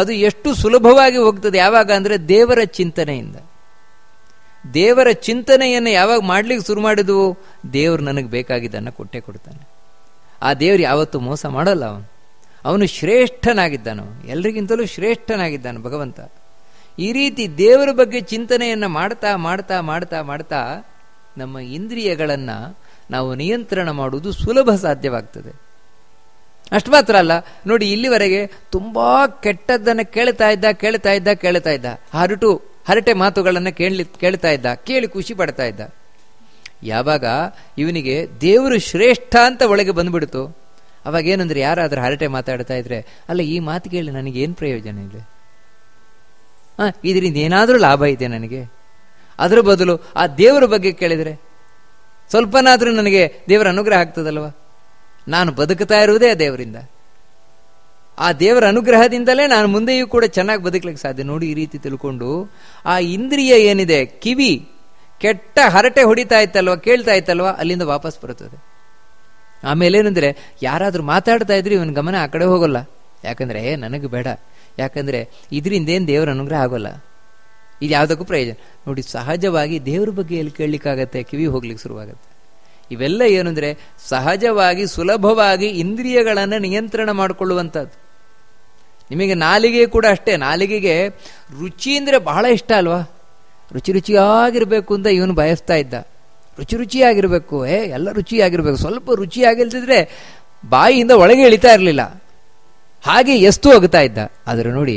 ಅದು ಎಷ್ಟು ಸುಲಭವಾಗಿ ಹೋಗ್ತದೆ ಯಾವಾಗ ಅಂದರೆ ದೇವರ ಚಿಂತನೆಯಿಂದ ದೇವರ ಚಿಂತನೆಯನ್ನು ಯಾವಾಗ ಮಾಡ್ಲಿಕ್ಕೆ ಶುರು ಮಾಡಿದ್ವು ದೇವರು ನನಗೆ ಬೇಕಾಗಿದ್ದನ್ನು ಕೊಟ್ಟೆ ಕೊಡ್ತಾನೆ ಆ ದೇವ್ರು ಯಾವತ್ತೂ ಮೋಸ ಮಾಡಲ್ಲ ಅವನು ಅವನು ಶ್ರೇಷ್ಠನಾಗಿದ್ದಾನು ಎಲ್ರಿಗಿಂತಲೂ ಶ್ರೇಷ್ಠನಾಗಿದ್ದಾನು ಭಗವಂತ ಈ ರೀತಿ ದೇವರ ಬಗ್ಗೆ ಚಿಂತನೆಯನ್ನು ಮಾಡ್ತಾ ಮಾಡ್ತಾ ಮಾಡ್ತಾ ಮಾಡ್ತಾ ನಮ್ಮ ಇಂದ್ರಿಯಗಳನ್ನು ನಾವು ನಿಯಂತ್ರಣ ಮಾಡುವುದು ಸುಲಭ ಸಾಧ್ಯವಾಗ್ತದೆ ಅಷ್ಟು ಮಾತ್ರ ಅಲ್ಲ ನೋಡಿ ಇಲ್ಲಿವರೆಗೆ ತುಂಬ ಕೆಟ್ಟದ್ದನ್ನು ಕೇಳ್ತಾ ಇದ್ದ ಕೇಳ್ತಾ ಇದ್ದ ಕೇಳ್ತಾ ಇದ್ದ ಹರಟು ಹರಟೆ ಮಾತುಗಳನ್ನು ಕೇಳಿ ಕೇಳ್ತಾ ಇದ್ದ ಕೇಳಿ ಖುಷಿ ಪಡ್ತಾ ಇದ್ದ ಯಾವಾಗ ಇವನಿಗೆ ದೇವರು ಶ್ರೇಷ್ಠ ಅಂತ ಒಳಗೆ ಬಂದ್ಬಿಡ್ತು ಅವಾಗ ಏನಂದ್ರೆ ಯಾರಾದ್ರೂ ಹರಟೆ ಮಾತಾಡ್ತಾ ಇದ್ರೆ ಅಲ್ಲ ಈ ಮಾತು ಕೇಳಿ ನನಗೆ ಏನು ಪ್ರಯೋಜನ ಇದೆ ಹಾ ಇದರಿಂದ ಏನಾದರೂ ಲಾಭ ಇದೆ ನನಗೆ ಅದರ ಬದಲು ಆ ದೇವರ ಬಗ್ಗೆ ಕೇಳಿದರೆ ಸ್ವಲ್ಪನಾದರೂ ನನಗೆ ದೇವರ ಅನುಗ್ರಹ ಆಗ್ತದಲ್ವ ನಾನು ಬದುಕ್ತಾ ಇರುವುದೇ ಆ ದೇವರಿಂದ ಆ ದೇವರ ಅನುಗ್ರಹದಿಂದಲೇ ನಾನು ಮುಂದೆಯೂ ಕೂಡ ಚೆನ್ನಾಗಿ ಬದುಕಲಿಕ್ಕೆ ಸಾಧ್ಯ ನೋಡಿ ಈ ರೀತಿ ತಿಳ್ಕೊಂಡು ಆ ಇಂದ್ರಿಯ ಏನಿದೆ ಕಿವಿ ಕೆಟ್ಟ ಹರಟೆ ಹೊಡಿತಾ ಇತ್ತಲ್ವ ಕೇಳ್ತಾ ಇತ್ತಲ್ವ ಅಲ್ಲಿಂದ ವಾಪಸ್ ಬರುತ್ತದೆ ಆಮೇಲೆ ಏನಂದ್ರೆ ಯಾರಾದರೂ ಮಾತಾಡ್ತಾ ಇದ್ರೆ ಇವನ ಗಮನ ಆ ಕಡೆ ಹೋಗೋಲ್ಲ ಯಾಕಂದರೆ ನನಗೆ ಬೇಡ ಯಾಕಂದ್ರೆ ಇದರಿಂದ ಏನು ದೇವರ ಅನುಗ್ರಹ ಆಗೋಲ್ಲ ಇದು ಯಾವುದಕ್ಕೂ ಪ್ರಯೋಜನ ನೋಡಿ ಸಹಜವಾಗಿ ದೇವ್ರ ಬಗ್ಗೆ ಎಲ್ಲಿ ಕೇಳಲಿಕ್ಕಾಗತ್ತೆ ಕಿವಿ ಹೋಗ್ಲಿಕ್ಕೆ ಶುರುವಾಗುತ್ತೆ ಇವೆಲ್ಲ ಏನಂದ್ರೆ ಸಹಜವಾಗಿ ಸುಲಭವಾಗಿ ಇಂದ್ರಿಯಗಳನ್ನು ನಿಯಂತ್ರಣ ಮಾಡಿಕೊಳ್ಳುವಂಥದ್ದು ನಿಮಗೆ ನಾಲಿಗೆ ಕೂಡ ಅಷ್ಟೇ ನಾಲಿಗೆಗೆ ರುಚಿ ಅಂದರೆ ಬಹಳ ಇಷ್ಟ ಅಲ್ವಾ ರುಚಿ ರುಚಿಯಾಗಿರಬೇಕು ಅಂತ ಇವನು ಬಯಸ್ತಾ ಇದ್ದ ರುಚಿ ರುಚಿಯಾಗಿರಬೇಕು ಏ ಎಲ್ಲ ರುಚಿಯಾಗಿರಬೇಕು ಸ್ವಲ್ಪ ರುಚಿಯಾಗಿಲ್ದಿದ್ರೆ ಬಾಯಿಯಿಂದ ಒಳಗೆ ಇಳಿತಾ ಇರಲಿಲ್ಲ ಹಾಗೆ ಎಷ್ಟು ಹೋಗ್ತಾ ಇದ್ದ ಆದರೆ ನೋಡಿ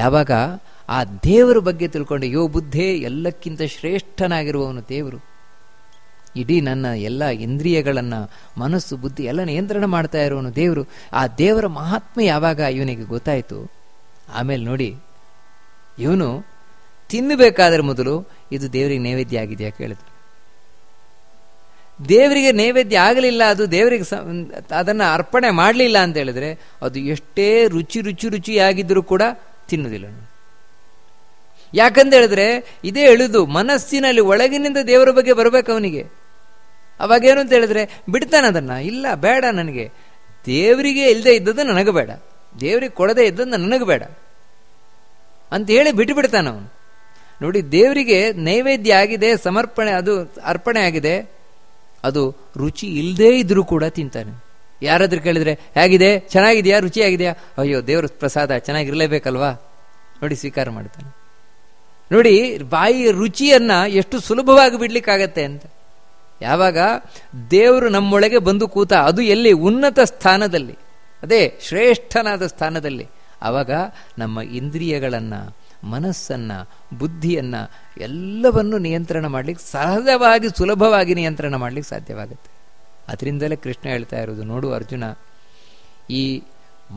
ಯಾವಾಗ ಆ ದೇವರ ಬಗ್ಗೆ ತಿಳ್ಕೊಂಡೆ ಯೋ ಬುದ್ಧೆ ಎಲ್ಲಕ್ಕಿಂತ ಶ್ರೇಷ್ಠನಾಗಿರುವವನು ದೇವರು ಇಡೀ ನನ್ನ ಎಲ್ಲ ಇಂದ್ರಿಯಗಳನ್ನು ಮನಸ್ಸು ಬುದ್ಧಿ ಎಲ್ಲ ನಿಯಂತ್ರಣ ಮಾಡ್ತಾ ಇರುವವನು ದೇವರು ಆ ದೇವರ ಮಹಾತ್ಮೆ ಯಾವಾಗ ಇವನಿಗೆ ಗೊತ್ತಾಯಿತು ಆಮೇಲೆ ನೋಡಿ ಇವನು ತಿನ್ನಬೇಕಾದ್ರೆ ಮೊದಲು ಇದು ದೇವರಿಗೆ ನೈವೇದ್ಯ ಆಗಿದೆಯಾ ಕೇಳಿದ್ರು ದೇವರಿಗೆ ನೈವೇದ್ಯ ಆಗಲಿಲ್ಲ ಅದು ದೇವರಿಗೆ ಅದನ್ನು ಅರ್ಪಣೆ ಮಾಡಲಿಲ್ಲ ಅಂತ ಹೇಳಿದ್ರೆ ಅದು ಎಷ್ಟೇ ರುಚಿ ರುಚಿ ರುಚಿಯಾಗಿದ್ದರೂ ಕೂಡ ತಿನ್ನುವುದಿಲ್ಲ ಯಾಕಂತ ಹೇಳಿದ್ರೆ ಇದೇ ಹೇಳುದು ಮನಸ್ಸಿನಲ್ಲಿ ಒಳಗಿನಿಂದ ದೇವರ ಬಗ್ಗೆ ಬರಬೇಕು ಅವನಿಗೆ ಅವಾಗೇನು ಅಂತ ಹೇಳಿದ್ರೆ ಬಿಡ್ತಾನೆ ಅದನ್ನು ಇಲ್ಲ ಬೇಡ ನನಗೆ ದೇವರಿಗೆ ಇಲ್ಲದೆ ಇದ್ದದ್ದು ನನಗೆ ಬೇಡ ದೇವರಿಗೆ ಕೊಡದೇ ಇದ್ದದ್ದು ನನಗೆ ಬೇಡ ಅಂತ ಹೇಳಿ ಬಿಡ್ತಾನೆ ಅವನು ನೋಡಿ ದೇವರಿಗೆ ನೈವೇದ್ಯ ಆಗಿದೆ ಸಮರ್ಪಣೆ ಅದು ಅರ್ಪಣೆ ಆಗಿದೆ ಅದು ರುಚಿ ಇಲ್ಲದೇ ಇದ್ರೂ ಕೂಡ ತಿಂತಾನೆ ಯಾರಾದ್ರೂ ಕೇಳಿದರೆ ಹೇಗಿದೆ ಚೆನ್ನಾಗಿದೆಯಾ ರುಚಿಯಾಗಿದೆಯಾ ಅಯ್ಯೋ ದೇವ್ರ ಪ್ರಸಾದ ಚೆನ್ನಾಗಿರಲೇಬೇಕಲ್ವಾ ನೋಡಿ ಸ್ವೀಕಾರ ಮಾಡ್ತಾನೆ ನೋಡಿ ಬಾಯಿ ರುಚಿಯನ್ನು ಎಷ್ಟು ಸುಲಭವಾಗಿ ಬಿಡ್ಲಿಕ್ಕಾಗತ್ತೆ ಅಂತ ಯಾವಾಗ ದೇವರು ನಮ್ಮೊಳಗೆ ಬಂದು ಕೂತ ಅದು ಎಲ್ಲಿ ಉನ್ನತ ಸ್ಥಾನದಲ್ಲಿ ಅದೇ ಶ್ರೇಷ್ಠನಾದ ಸ್ಥಾನದಲ್ಲಿ ಆವಾಗ ನಮ್ಮ ಇಂದ್ರಿಯಗಳನ್ನು ಮನಸ್ಸನ್ನು ಬುದ್ಧಿಯನ್ನು ಎಲ್ಲವನ್ನು ನಿಯಂತ್ರಣ ಮಾಡಲಿಕ್ಕೆ ಸಹಜವಾಗಿ ಸುಲಭವಾಗಿ ನಿಯಂತ್ರಣ ಮಾಡಲಿಕ್ಕೆ ಸಾಧ್ಯವಾಗುತ್ತೆ ಅದರಿಂದಲೇ ಕೃಷ್ಣ ಹೇಳ್ತಾ ಇರೋದು ನೋಡು ಅರ್ಜುನ ಈ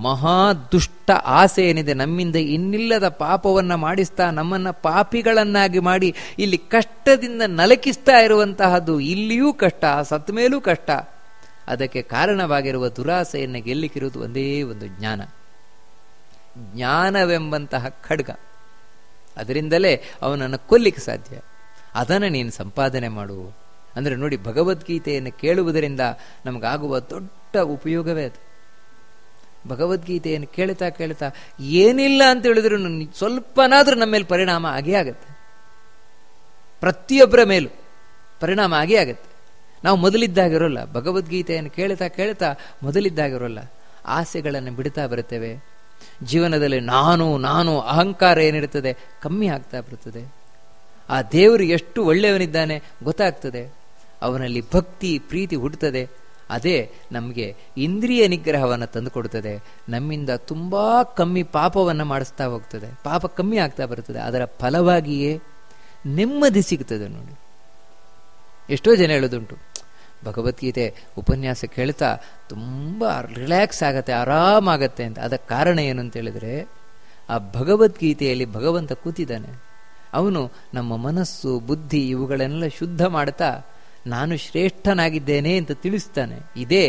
ಮಹಾ ದುಷ್ಟ ಆಸೆ ಏನಿದೆ ನಮ್ಮಿಂದ ಇನ್ನಿಲ್ಲದ ಪಾಪವನ್ನು ಮಾಡಿಸ್ತಾ ನಮ್ಮನ್ನು ಪಾಪಿಗಳನ್ನಾಗಿ ಮಾಡಿ ಇಲ್ಲಿ ಕಷ್ಟದಿಂದ ನಲಕಿಸ್ತಾ ಇರುವಂತಹದ್ದು ಇಲ್ಲಿಯೂ ಕಷ್ಟ ಸತ್ ಮೇಲೂ ಕಷ್ಟ ಅದಕ್ಕೆ ಕಾರಣವಾಗಿರುವ ದುರಾಸೆಯನ್ನು ಗೆಲ್ಲಿಕಿರುವುದು ಒಂದೇ ಒಂದು ಜ್ಞಾನ ಜ್ಞಾನವೆಂಬಂತಹ ಖಡ್ಗ ಅದರಿಂದಲೇ ಅವನನ್ನು ಕೊಲ್ಲಿಕ್ಕೆ ಸಾಧ್ಯ ಅದನ್ನು ನೀನು ಸಂಪಾದನೆ ಮಾಡು ಅಂದರೆ ನೋಡಿ ಭಗವದ್ಗೀತೆಯನ್ನು ಕೇಳುವುದರಿಂದ ನಮಗಾಗುವ ದೊಡ್ಡ ಉಪಯೋಗವೇ ಅದು ಭಗವದ್ಗೀತೆಯನ್ನು ಕೇಳ್ತಾ ಕೇಳ್ತಾ ಏನಿಲ್ಲ ಅಂತ ಹೇಳಿದ್ರು ಸ್ವಲ್ಪನಾದರೂ ನಮ್ಮ ಮೇಲೆ ಪರಿಣಾಮ ಆಗೇ ಆಗತ್ತೆ ಪ್ರತಿಯೊಬ್ಬರ ಮೇಲೂ ಪರಿಣಾಮ ಆಗೇ ಆಗತ್ತೆ ನಾವು ಮೊದಲಿದ್ದಾಗಿರೋಲ್ಲ ಭಗವದ್ಗೀತೆಯನ್ನು ಕೇಳ್ತಾ ಕೇಳ್ತಾ ಮೊದಲಿದ್ದಾಗಿರೋಲ್ಲ ಆಸೆಗಳನ್ನು ಬಿಡ್ತಾ ಬರುತ್ತೇವೆ ಜೀವನದಲ್ಲಿ ನಾನು ನಾನು ಅಹಂಕಾರ ಏನಿರ್ತದೆ ಕಮ್ಮಿ ಆಗ್ತಾ ಬರ್ತದೆ ಆ ದೇವರು ಎಷ್ಟು ಒಳ್ಳೆಯವನಿದ್ದಾನೆ ಗೊತ್ತಾಗ್ತದೆ ಅವನಲ್ಲಿ ಭಕ್ತಿ ಪ್ರೀತಿ ಹುಡ್ತದೆ ಅದೇ ನಮಗೆ ಇಂದ್ರಿಯ ನಿಗ್ರಹವನ್ನು ತಂದುಕೊಡುತ್ತದೆ ನಮ್ಮಿಂದ ತುಂಬ ಕಮ್ಮಿ ಪಾಪವನ್ನು ಮಾಡಿಸ್ತಾ ಹೋಗ್ತದೆ ಪಾಪ ಕಮ್ಮಿ ಆಗ್ತಾ ಬರ್ತದೆ ಅದರ ಫಲವಾಗಿಯೇ ನೆಮ್ಮದಿ ಸಿಗ್ತದೆ ನೋಡಿ ಎಷ್ಟೋ ಜನ ಹೇಳೋದುಂಟು ಭಗವದ್ಗೀತೆ ಉಪನ್ಯಾಸ ಕೇಳ್ತಾ ತುಂಬ ರಿಲ್ಯಾಕ್ಸ್ ಆಗತ್ತೆ ಆರಾಮಾಗತ್ತೆ ಅಂತ ಅದಕ್ಕೆ ಕಾರಣ ಏನು ಅಂತ ಆ ಭಗವದ್ಗೀತೆಯಲ್ಲಿ ಭಗವಂತ ಕೂತಿದ್ದಾನೆ ಅವನು ನಮ್ಮ ಮನಸ್ಸು ಬುದ್ಧಿ ಇವುಗಳನ್ನೆಲ್ಲ ಶುದ್ಧ ಮಾಡ್ತಾ ನಾನು ಶ್ರೇಷ್ಠನಾಗಿದ್ದೇನೆ ಅಂತ ತಿಳಿಸ್ತಾನೆ ಇದೇ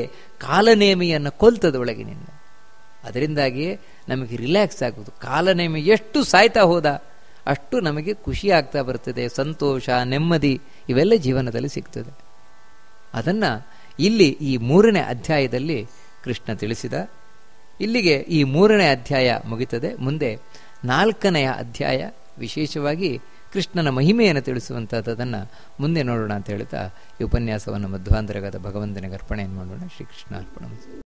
ಕಾಲನೇಮಿಯನ್ನು ಒಳಗಿನಿಂದ ಅದರಿಂದಾಗಿಯೇ ನಮಗೆ ರಿಲ್ಯಾಕ್ಸ್ ಆಗುವುದು ಕಾಲನೇಮಿ ಎಷ್ಟು ಸಾಯ್ತಾ ಹೋದ ಅಷ್ಟು ನಮಗೆ ಖುಷಿ ಆಗ್ತಾ ಬರ್ತದೆ ಸಂತೋಷ ನೆಮ್ಮದಿ ಇವೆಲ್ಲ ಜೀವನದಲ್ಲಿ ಸಿಗ್ತದೆ ಅದನ್ನು ಇಲ್ಲಿ ಈ ಮೂರನೇ ಅಧ್ಯಾಯದಲ್ಲಿ ಕೃಷ್ಣ ತಿಳಿಸಿದ ಇಲ್ಲಿಗೆ ಈ ಮೂರನೇ ಅಧ್ಯಾಯ ಮುಗಿತದೆ ಮುಂದೆ ನಾಲ್ಕನೆಯ ಅಧ್ಯಾಯ ವಿಶೇಷವಾಗಿ ಕೃಷ್ಣನ ಮಹಿಮೆಯನ್ನು ತಿಳಿಸುವಂಥದ್ದನ್ನು ಮುಂದೆ ನೋಡೋಣ ಅಂತ ಹೇಳ್ತಾ ಈ ಉಪನ್ಯಾಸವನ್ನು ಮಧ್ವಾಂತರಗದ ಭಗವಂತನಿಗೆ ಅರ್ಪಣೆಯನ್ನು ಮಾಡೋಣ ಶ್ರೀಕೃಷ್ಣ ಅರ್ಪಣ